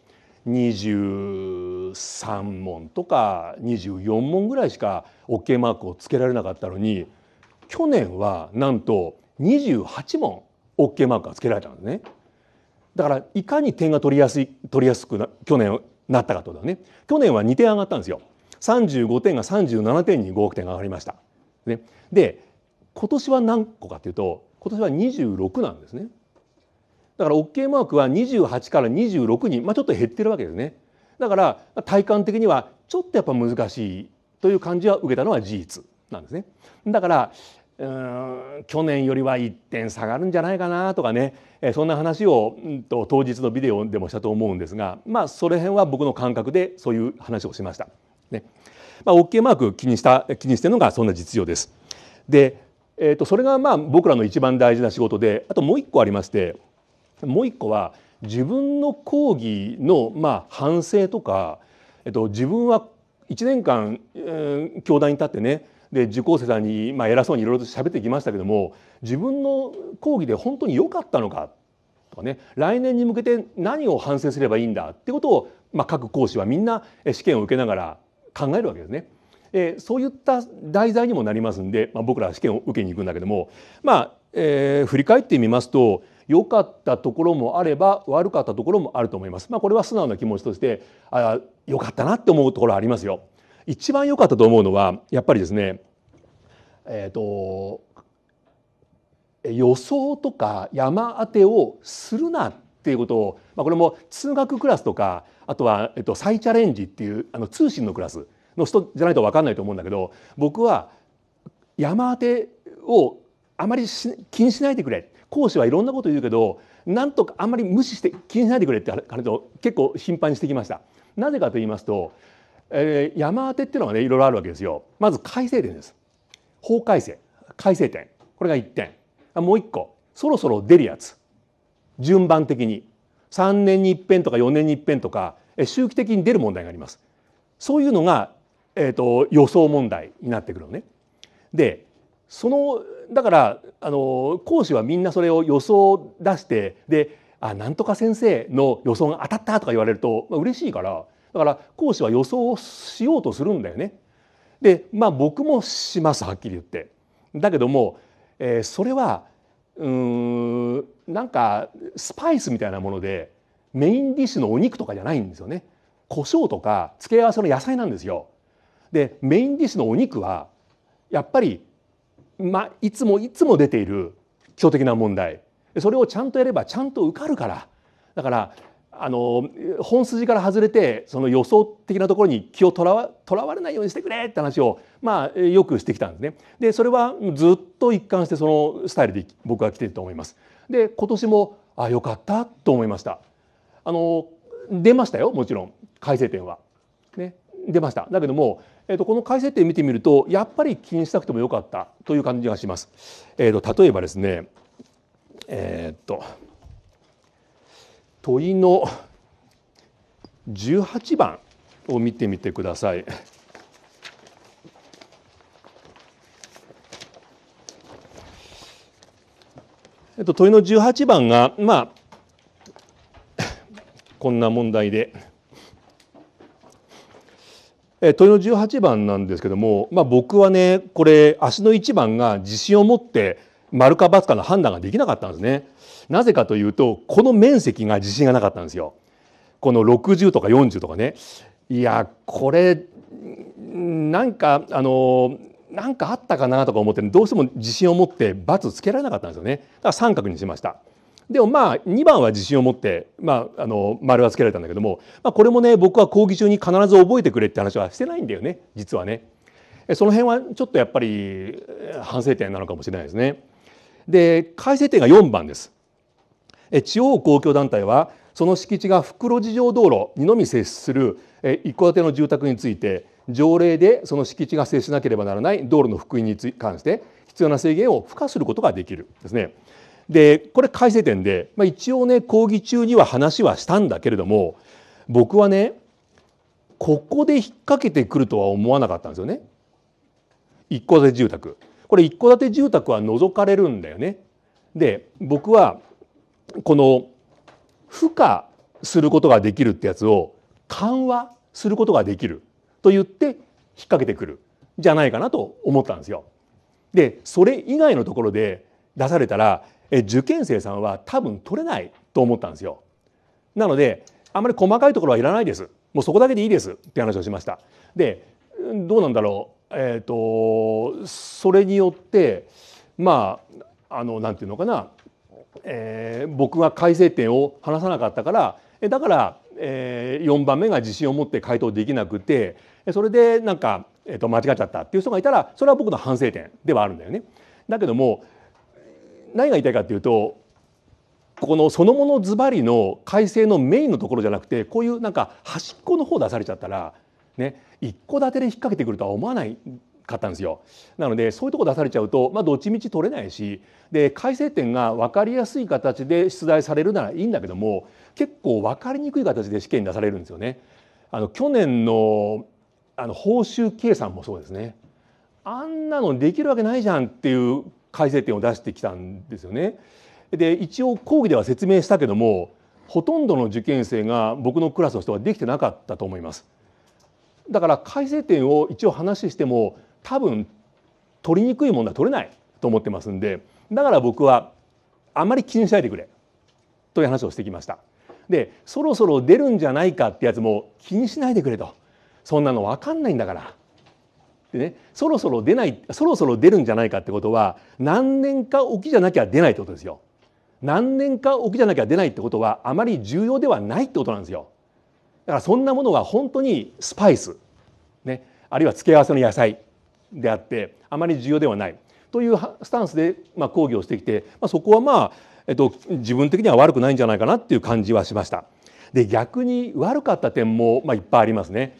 20 23問とか24問ぐらいしか OK マークをつけられなかったのに去年はなんと28問 OK マークがつけられたんですね。だからいかに点が取りやすい取りやすくな去年なったかとだね。去年は2点上がったんですよ。35点が37点に5億点が上がりました。ね、で今年は何個かというと今年は26なんですね。だから OK マークは28から26に、まあ、ちょっと減ってるわけですね。だから体感的にはちょっとやっぱ難しいという感じは受けたのは事実なんですね。だからうん去年よりは1点下がるんじゃないかなとかねそんな話を、うん、と当日のビデオでもしたと思うんですがまあその辺は僕の感覚でそういう話をしました。ねまあ、OK マーク気にした気にしてるのがそんな実情です。で、えー、とそれがまあ僕らの一番大事な仕事であともう一個ありましてもう一個は自分の講義のまあ反省とか、えっと、自分は1年間、うん、教壇に立ってねで受講生さんにまあ偉そうにいろいろと喋ってきましたけども自分の講義で本当に良かったのかとかね来年に向けて何を反省すればいいんだってことを、まあ、各講師はみんな試験を受けながら考えるわけですね。えー、そういった題材にもなりますんで、まあ、僕らは試験を受けに行くんだけどもまあ、えー、振り返ってみますと良かったところもあれば悪かったところもあると思います。まあ、これは素直な気持ちとしてあ良かったなって思うところありますよ。一番良かったと思うのはやっぱりですね、えーと、と予想とか山当てをするなっていうことを、まあ、これも通学クラスとかあとは、えっと、再チャレンジっていうあの通信のクラスの人じゃないと分かんないと思うんだけど僕は山当てをあまり気にしないでくれ講師はいろんなこと言うけどなんとかあんまり無視して気にしないでくれって話を結構頻繁にしてきました。なぜかと言いますと、えー、山当てっていうのはねいろいろあるわけですよ。まず改正点です。法改正改正点これが1点もう1個そろそろ出るやつ順番的に3年に一遍とか4年に一遍とか周期的に出る問題があります。そういうのが、えーと、予想問題になってくるのね。でそのだからあの講師はみんなそれを予想出してで「あなんとか先生の予想が当たった」とか言われると、まあ、嬉しいからだから講師は予想をしようとするんだよね。でまあ僕もしますはっきり言って。だけども、えー、それはうんなんかスパイスみたいなものでメインディッシュのお肉とかじゃないんですよね。胡椒とか付け合わせの野菜なんですよ。でメインディッシュのお肉はやっぱりま、いつもいつも出ている基礎的な問題それをちゃんとやればちゃんと受かるからだからあの本筋から外れてその予想的なところに気をとらわとらわれないようにしてくれって話を、まあ、よくしてきたんですね。でそれはずっと一貫してそのスタイルで僕は来ていると思います。で今年もあよかったと思いました。あの出ましたよもちろん改正点は。ね、出ましただけどもえー、とこの改正点見てみるとやっぱり気にしなくてもよかったという感じがします。えー、と例えばですねえっ、ー、と問いの18番を見てみてください。えっと、問いの18番が、まあ、こんな問題で。え問いの18番なんですけども、まあ、僕はねこれ足の1番が自信を持って丸か×かの判断ができなかったんですね。なぜかというとこの面積が自信がなかったんですよ。この60とか40とかねいやこれなんかあのなんかあったかなとか思ってどうしても自信を持って×つけられなかったんですよねだから三角にしました。でもまあ2番は自信を持って、まあ、あの丸はつけられたんだけども、まあ、これもね僕は講義中に必ず覚えてくれって話はしてないんだよね実はね。その辺はちょっとやっぱり反省点なのかもしれないですね。で改正点が4番です。地方公共団体はその敷地が袋地上道路にのみ接する一戸建ての住宅について条例でその敷地が接しなければならない道路の復員に関して必要な制限を付加することができるですね。でこれ改正点で、まあ、一応ね講義中には話はしたんだけれども僕はねここで引っ掛けてくるとは思わなかったんですよね。一戸建て住宅これ一戸建て住宅は除かれるんだよね。で僕はこの付加することができるってやつを緩和することができると言って引っ掛けてくるじゃないかなと思ったんですよ。でそれ以外のところで出されたら受験生さんは多分取れないと思ったんですよ。なのであまり細かいところはいらないですもうそこだけでいいですって話をしました。でどうなんだろう、えーと、それによってまああのなんていうのかな、えー、僕が改正点を話さなかったからだから、えー、4番目が自信を持って回答できなくてそれでなんか、えーと間違っちゃったっていう人がいたらそれは僕の反省点ではあるんだよね。だけども何が言いたいかというとこのそのものズバリの改正のメインのところじゃなくてこういうなんか端っこの方出されちゃったらね一戸建てで引っ掛けてくるとは思わないかったんですよ。なのでそういうとこ出されちゃうと、まあ、どっちみち取れないしで改正点が分かりやすい形で出題されるならいいんだけども結構分かりにくい形で試験に出されるんですよね。あの去年のあの報酬計算もそうですねあんなのできるわけないじゃんっていう改正点を出してきたんですよね。で一応講義では説明したけどもほとんどの受験生が僕のクラスの人はできてなかったと思います。だから改正点を一応話しても多分取りにくいも題は取れないと思ってますんでだから僕はあまり気にしないでくれという話をしてきました。でそろそろ出るんじゃないかってやつも気にしないでくれとそんなの分かんないんだからでねそろそろ出ないそろそろ出るんじゃないかってことは何年かおきじゃなきゃ出ないってことですよ。何年かおきじゃなきゃ出ないってことはあまり重要ではないってことなんですよ。だからそんなものは本当にスパイス、ね、あるいは付け合わせの野菜であってあまり重要ではないというスタンスで、まあ、講義をしてきて、まあ、そこはまあ、えっと、自分的には悪くないんじゃないかなっていう感じはしました。で逆に悪かった点も、まあ、いっぱいありますね。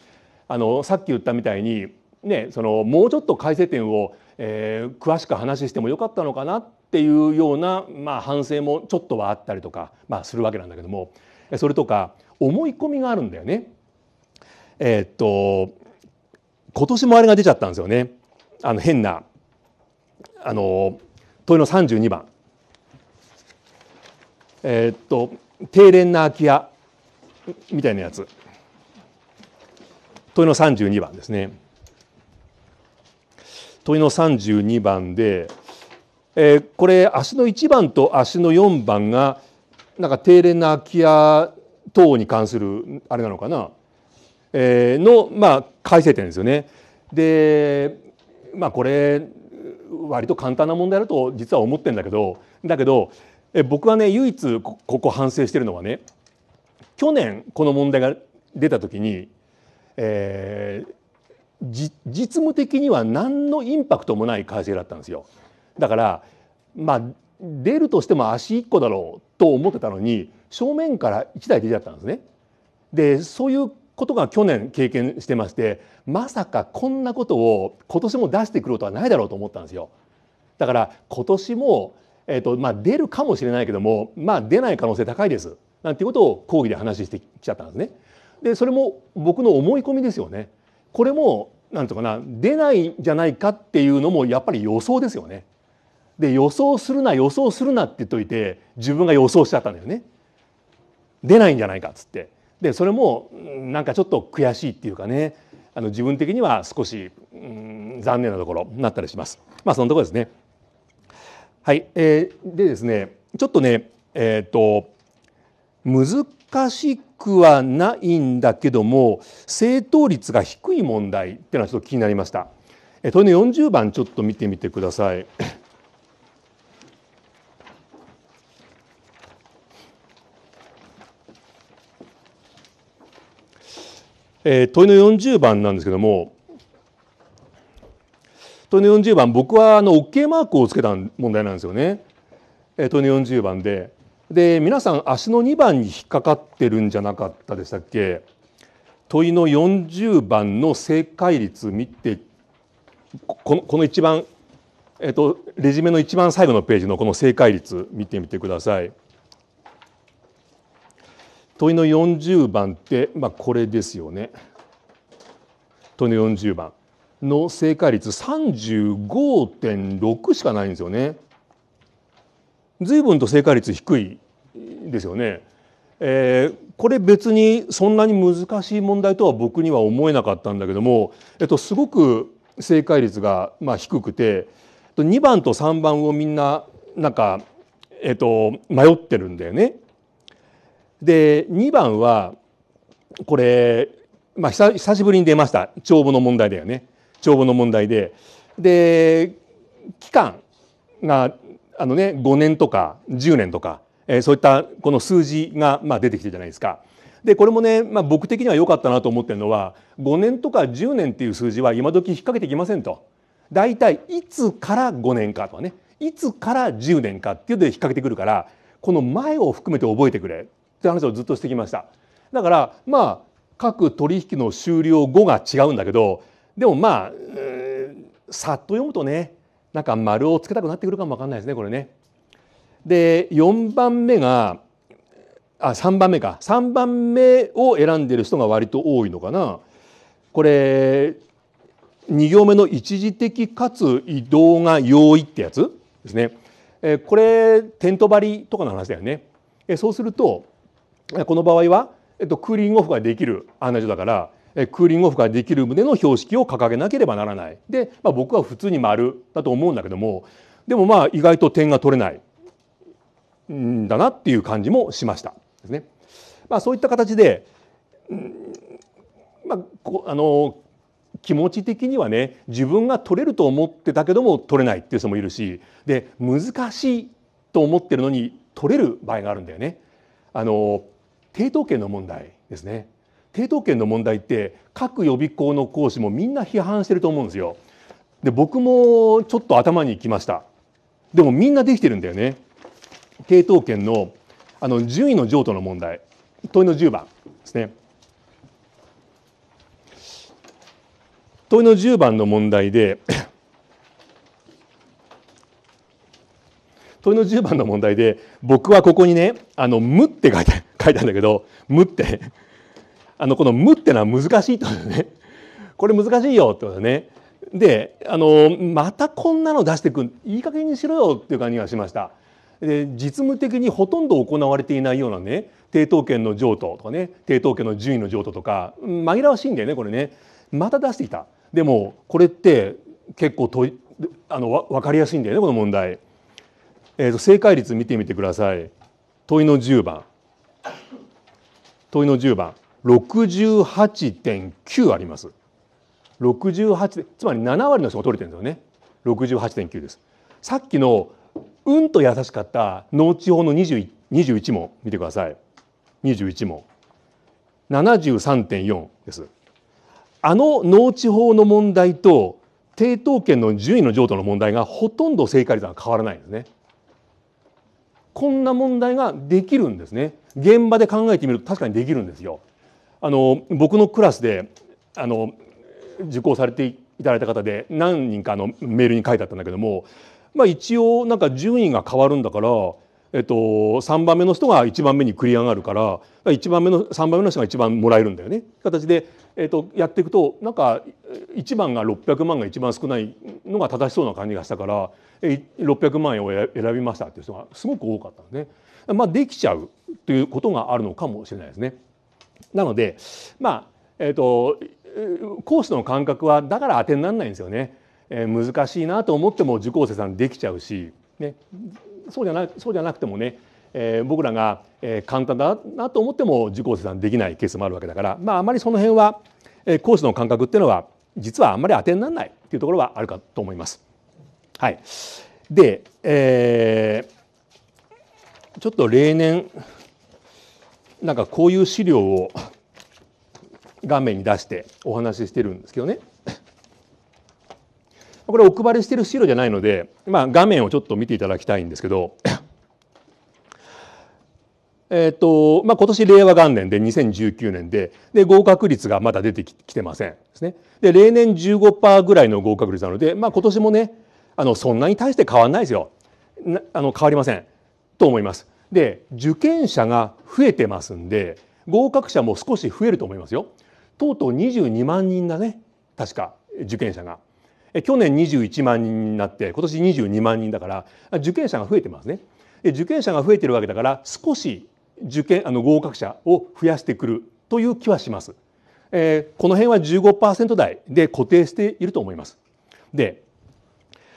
あのさっき言ったみたいにね、そのもうちょっと改正点を、えー、詳しく話してもよかったのかなっていうような、まあ、反省もちょっとはあったりとか、まあ、するわけなんだけどもそれとか思い込みがあるんだよね。えー、っと今年もあれが出ちゃったんですよねあの変なあの問いの32番。えー、っと「低廉な空き家」みたいなやつ問いの32番ですね。問いの32番で、えー、これ足の1番と足の4番がなんか定例な空き家等に関するあれなのかな、えー、の、まあ、改正点ですよね。でまあこれ割と簡単な問題だと実は思ってんだけどだけどえ僕はね唯一ここ反省してるのはね去年この問題が出た時に、えー、実務的には何のインパクトもない改正だったんですよ。だからまあ出るとしても足1個だろうと思ってたのに正面から1台出ちゃったんですね。でそういうことが去年経験してましてまさかこんなことを今年も出してくることはないだろうと思ったんですよ。だから今年も、えーとまあ、出るかもしれないけども、まあ、出ない可能性高いですなんていうことを講義で話してきちゃったんですね。でそれも僕の思い込みですよね。これも何ていかな出ないんじゃないかっていうのもやっぱり予想ですよね。で予想するな予想するなって言っといて自分が予想しちゃったんだよね。出ないんじゃないかっつって。でそれもなんかちょっと悔しいっていうかねあの自分的には少し、うん、残念なところになったりします。まあそのところですね。はい、えー、でですねちょっとねえっ、ー、と難しいくはないんだけども正答率が低い問題っていうのはちょっと気になりました。え問いの40番ちょっと見てみてください。え問いの40番なんですけども問いの40番僕はあの OK マークをつけた問題なんですよね。え問いの40番でで皆さん足の2番に引っかかってるんじゃなかったでしたっけ問いの40番の正解率見てこのこの一番、えっと、レジュメの一番最後のページのこの正解率見てみてください。問いの40番って、まあ、これですよね。問いの40番の正解率35.6しかないんですよね。随分と正解率低いですよね。えー、これ別にそんなに難しい問題とは僕には思えなかったんだけども、えっと、すごく正解率がまあ低くて2番と3番をみんななんか、えっと、迷ってるんだよね。で2番はこれ、まあ久、久しぶりに出ました帳簿の問題だよね帳簿の問題でで期間があのね5年とか10年とか、えー、そういったこの数字が、まあ、出てきてるじゃないですか。でこれもね、まあ、僕的には良かったなと思ってるのは5年とか10年っていう数字は今時引っ掛けてきませんと。大体いつから5年かとかねいつから10年かっていうので引っ掛けてくるからこの前を含めて覚えてくれって話をずっとしてきました。だからまあ各取引の終了後が違うんだけどでもまあさっと読むとねなんか丸をつけたくなってくるかもわかんないですねこれね。で4番目があ3番目か3番目を選んでる人が割と多いのかな。これ2行目の一時的かつ移動が容易ってやつですね。えこれテント張りとかの話だよね。えそうするとこの場合は、えっと、クーリングオフができる案内所だからクーリングオフができる旨の標識を掲げなければならないで、まあ、僕は普通に丸だと思うんだけどもでもまあ意外と点が取れないんだなっていう感じもしましたですね。まあ、そういった形で、まあ、こあの気持ち的にはね自分が取れると思ってたけども取れないっていう人もいるしで難しいと思ってるのに取れる場合があるんだよね。あの抵当権の問題ですね抵当権の問題って各予備校の講師もみんな批判してると思うんですよ。で僕もちょっと頭にきました。でもみんなできてるんだよね。抵当権のあの順位の譲渡の問題問いの10番ですね。問いの10番の問題で 問いの10番の問題で僕はここにね「あの無」って書いて書いたんだけど「無」ってあのこの「無」ってのは難しいとね これ難しいよってことねであのまたこんなの出してくんいい加減にしろよっていう感じがしました。で実務的にほとんど行われていないようなね抵当権の譲渡とかね抵当権の順位の譲渡とか紛らわしいんだよねこれねまた出してきたでもこれって結構とあの分かりやすいんだよねこの問題、えーと、と正解率見てみてください問いの10番問いの10番68.9あります68つまり7割の人が取れてるんですよね68.9ですさっきのうんと優しかった農地法の21 21問見てください21問73.4ですあの農地法の問題と抵当権の順位の譲渡の問題がほとんど正解率は変わらないんですねこんな問題ができるんですね現場で考えてみると確かにできるんですよあの僕のクラスであの受講されていただいた方で何人かのメールに書いてあったんだけども、まあ、一応なんか順位が変わるんだから、えっと、3番目の人が1番目に繰り上がるから1番目の3番目の人が一番もらえるんだよね形で、えっと、やっていくとなんか1番が600万が一番少ないのが正しそうな感じがしたから600万円を選びましたっていう人がすごく多かったんで、ね、まあ、できちゃうということがあるのかもしれないですね。なのでまあえっ、ー、と講師の感覚はだから当てにならないんですよね、えー、難しいなと思っても受講生さんできちゃうし、ね、そうじゃなそうじゃなくてもね、えー、僕らが、えー、簡単だなと思っても受講生さんできないケースもあるわけだから、まあ、あまりその辺は、えー、講師の感覚っていうのは実はあんまり当てにならないっていうところはあるかと思います。はい、で、えー、ちょっと例年なんかこういう資料を画面に出してお話ししてるんですけどねこれお配りしてる資料じゃないので、まあ、画面をちょっと見ていただきたいんですけどえっ、とまあ、今年令和元年で2019年でで合格率がまだ出てきてませんですねで例年15%ぐらいの合格率なので、まあ、今年もねあのそんなに大して変わらないですよあの変わりませんと思いますで受験者が増えてますんで合格者も少し増えると思いますよ。とうとう22万人だね確か受験者が去年21万人になって今年22万人だから受験者が増えてますね。で受験者が増えてるわけだから少し受験あの合格者を増やしてくるという気はします。えー、この辺は15%台で固定していると思います。で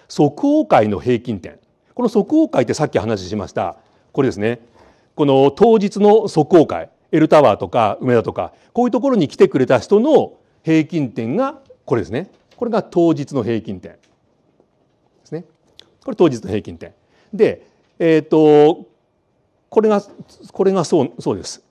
即応会の平均点この即応会ってさっき話しましたこれですねこの当日の即効会 L タワーとか梅田とかこういうところに来てくれた人の平均点がこれですねこれが当日の平均点ですねこれ当日の平均点でえっ、とこれがこれがそうそうです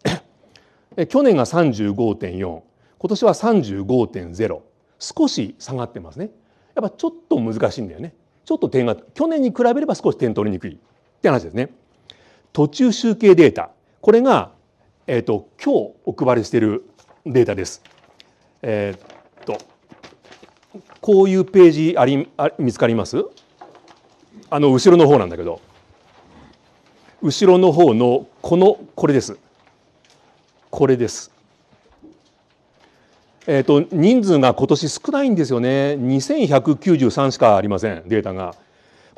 去年が35.4今年は35.0少し下がってますねやっぱちょっと難しいんだよねちょっと点が去年に比べれば少し点取りにくいって話ですね途中集計データこれが、えーと、今日お配りしているデータです。えーと、とこういうページありあ見つかりますあの後ろの方なんだけど後ろの方のこのこれです。これです。えーと、と人数が今年少ないんですよね2193しかありませんデータが。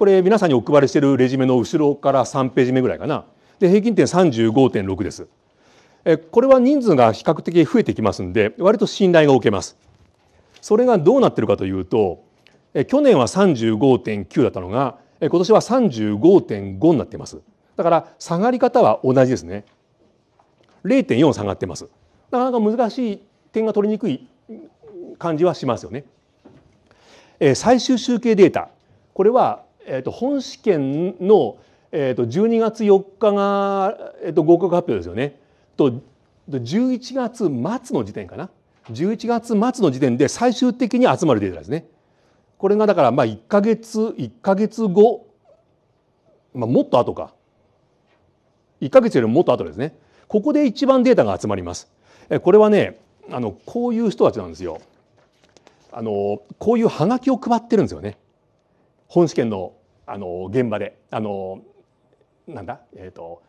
これ皆さんにお配りしているレジュメの後ろから3ページ目ぐらいかなで平均点35.6ですえこれは人数が比較的増えてきますんで割と信頼が受けますそれがどうなってるかというとえ去年は35.9だったのがえ今年は35.5になっていますだから下がり方は同じですね0.4下がってますなかなか難しい点が取りにくい感じはしますよね、え最終集計データこれはえーと、本試験の、えーと、12月4日が、えーと、合格発表ですよね。と11月末の時点かな11月末の時点で最終的に集まるデータですね。これがだからまあ1か月1か月後、まあ、もっと後か1か月よりももっと後ですねここで一番データが集まりますこれはねあのこういう人たちなんですよあのこういうはがきを配ってるんですよね本試験のあの現場であのなんだ、えーと、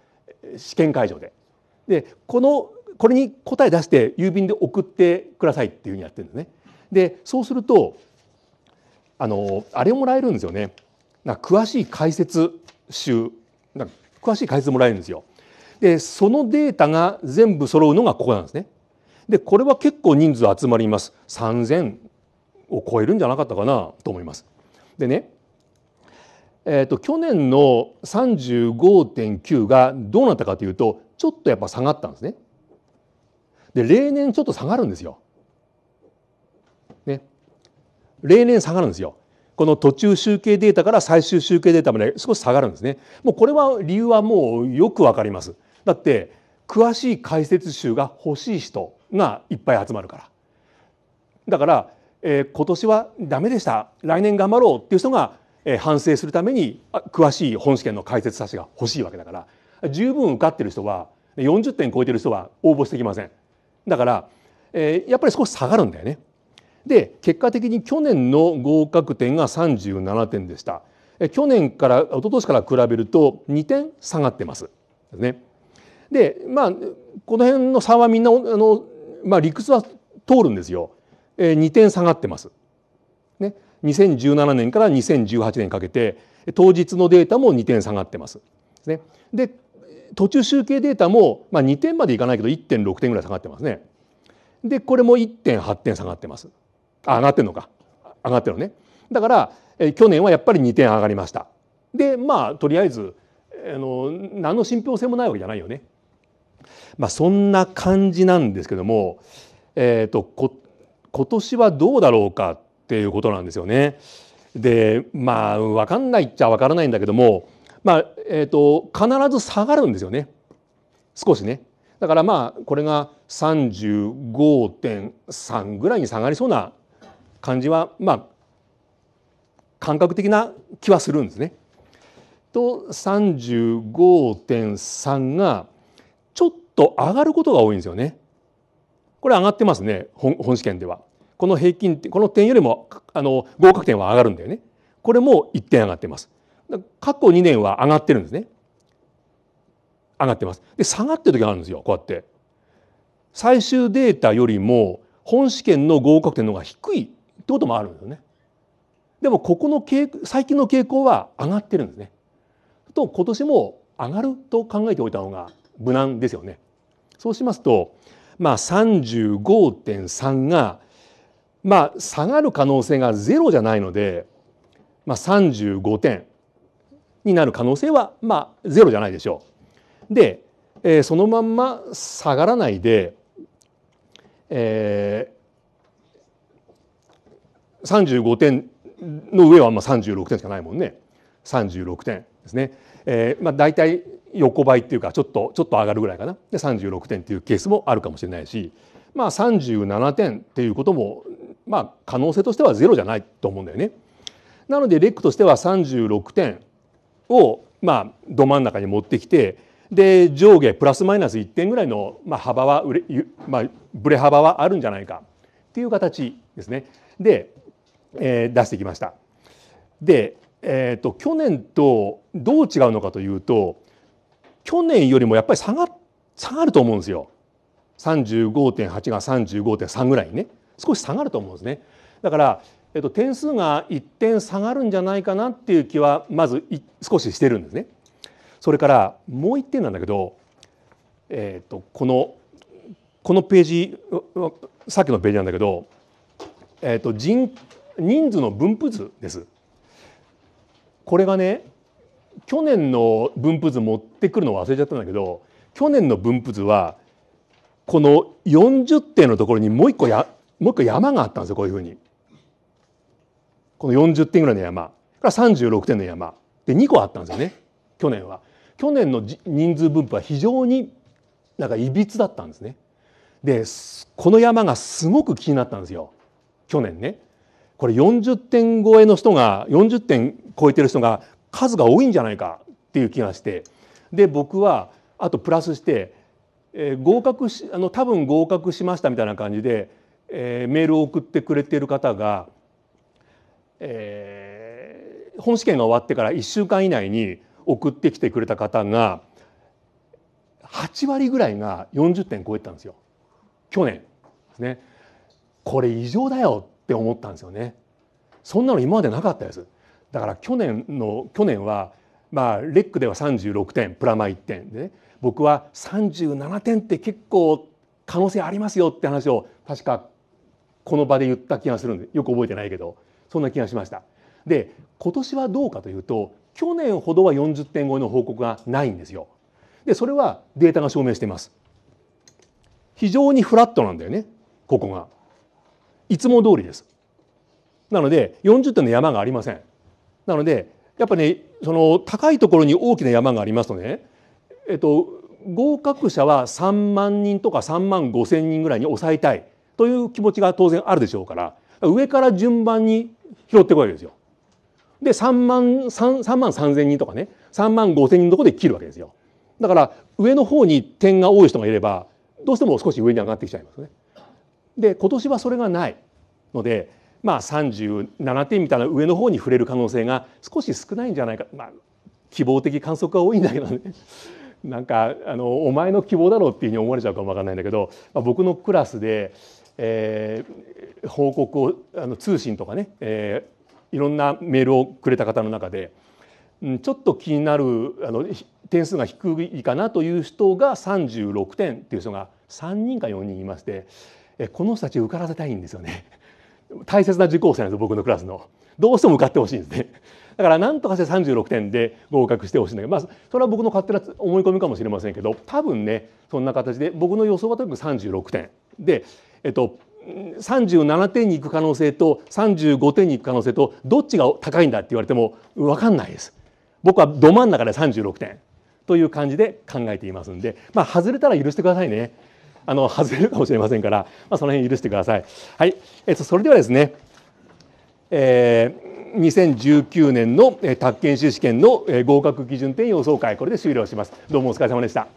試験会場ででこのこれに答え出して郵便で送ってくださいっていうふうにやってるんですね。でそうするとあのあれをもらえるんですよねなんか詳しい解説集なんか詳しい解説もらえるんですよ。でそのデータが全部揃うのがここなんですね。でこれは結構人数集まります3,000を超えるんじゃなかったかなと思います。でねえーと、去年の35.9がどうなったかというとちょっとやっぱ下がったんですね。で例年ちょっと下がるんですよ。ね。例年下がるんですよ。この途中集計データから最終集計データまで少し下がるんですね。もうこれは理由はもうよくわかります。だって詳しい解説集が欲しい人がいっぱい集まるから。だから、えー、今年はダメでした来年頑張ろうっていう人が反省するために詳しい本試験の解説冊子が欲しいわけだから十分受かってる人は40点超えてる人は応募してきませんだから、やっぱり少し下がるんだよねで結果的に去年の合格点が37点でした去年から一昨年から比べると2点下がってますねでまあこの辺の差はみんなあの、まあ、理屈は通るんですよ、2点下がってます2017年から2018年かけて当日のデータも2点下がってます。で途中集計データも、まあ、2点までいかないけど1.6点ぐらい下がってますね。でこれも1.8点下がってます。あ上がってるのか上がってるのね。だから去年はやっぱり2点上がりました。でまあとりあえずあの何の信憑性もないわけじゃないよね。まあ、そんな感じなんですけども、えーと、と今年はどうだろうかっていうことなんですよね。でまあ分かんないっちゃ分からないんだけども、まあえーと、と必ず下がるんですよね少しね。だからまあこれが35.3ぐらいに下がりそうな感じはまあ感覚的な気はするんですね。と35.3がちょっと上がることが多いんですよね。これ上がってますね本試験では。この平均点この点よりもあの合格点は上がるんだよねこれも1点上がってます過去2年は上がってるんですね上がってますで下がってる時があるんですよこうやって最終データよりも本試験の合格点の方が低いってこともあるんですよねでもここの最近の傾向は上がってるんですねと今年も上がると考えておいた方が無難ですよねそうしますとまあ35.3がまあ下がる可能性がゼロじゃないので、まあ、35点になる可能性はまあゼロじゃないでしょう。で、えー、そのまんま下がらないで、えー、35点の上はまあ36点しかないもんね36点ですね。えーまあ、大体横ばいっていうかちょっとちょっと上がるぐらいかなで36点っていうケースもあるかもしれないしまあ37点っていうこともまあ可能性としてはゼロじゃないと思うんだよね。なのでレックとしては36点をまあど真ん中に持ってきてで上下プラスマイナス1点ぐらいのまあ幅はまあブレ幅はあるんじゃないかっていう形ですね。で、えー、出してきました。で、えーと、去年とどう違うのかというと去年よりもやっぱり下が下がると思うんですよ。35.8が35.3ぐらいね。少し下がると思うんですね。だからえっと、点数が1点下がるんじゃないかなっていう気はまず少ししてるんですね。それからもう1点なんだけど、えっと、このこのページさっきのページなんだけど、えっと、人人数の分布図です。これがね去年の分布図持ってくるの忘れちゃったんだけど去年の分布図はこの40点のところにもう一個やもう一個山があったんですよこういうふうにこの40点ぐらいの山から36点の山で2個あったんですよね去年は去年の人数分布は非常になんかいびつだったんですねでこの山がすごく気になったんですよ去年ねこれ40点超えの人が40点超えてる人が数が多いんじゃないかっていう気がしてで僕はあとプラスして、えー、合格しあの多分合格しましたみたいな感じでえー、メールを送ってくれている方が、えー、本試験が終わってから1週間以内に送ってきてくれた方が8割ぐらいが40点超えたんですよ去年ですねこれ異常だよって思ったんですよねそんなの今までなかったですだから去年の去年はまあレックでは36点プラマ1点で、ね、僕は37点って結構可能性ありますよって話を確かこの場で言った気がするんでよく覚えてないけどそんな気がしました。で今年はどうかというと去年ほどは40点超えの報告がないんですよ。でそれはデータが証明しています。非常にフラットなんだよねここが。いつも通りです。なので40点の山がありません。なのでやっぱねその高いところに大きな山がありますとね、えっと、合格者は3万人とか3万5千人ぐらいに抑えたいという気持ちが当然あるでしょうから上から順番に拾っていくわけですよ。で3万 3, 3万3,000人とかね3万5,000人のとこで切るわけですよ。だから上の方に点が多い人がいればどうしても少し上に上がってきちゃいますね。で今年はそれがないのでまあ37点みたいな上の方に触れる可能性が少し少ないんじゃないか、まあ、希望的観測が多いんだけどね。なんかあのお前の希望だろうっていうふうに思われちゃうかもわかんないんだけど、まあ、僕のクラスでえー、報告をあの通信とかね、えー、いろんなメールをくれた方の中で、うん、ちょっと気になるあの点数が低いかなという人が36点っていう人が3人か4人いまして、えこの人たち受からせたいんですよね。大切な受講生なんです僕のクラスの。どうしても受かってほしいんですね。だから何とかして36点で合格してほしいんだけど、まあ、それは僕の勝手な思い込みかもしれませんけど多分ねそんな形で僕の予想はとにかく36点でえっと、37点に行く可能性と35点に行く可能性とどっちが高いんだって言われても分かんないです僕はど真ん中で36点という感じで考えていますんで、まあ、外れたら許してくださいねあの外れるかもしれませんから、まあ、その辺許してください。はいえっと、それではですね、えー、2019年の、えー、宅建修士試験の、え合格基準点予想会これで終了します。どうもお疲れ様でした。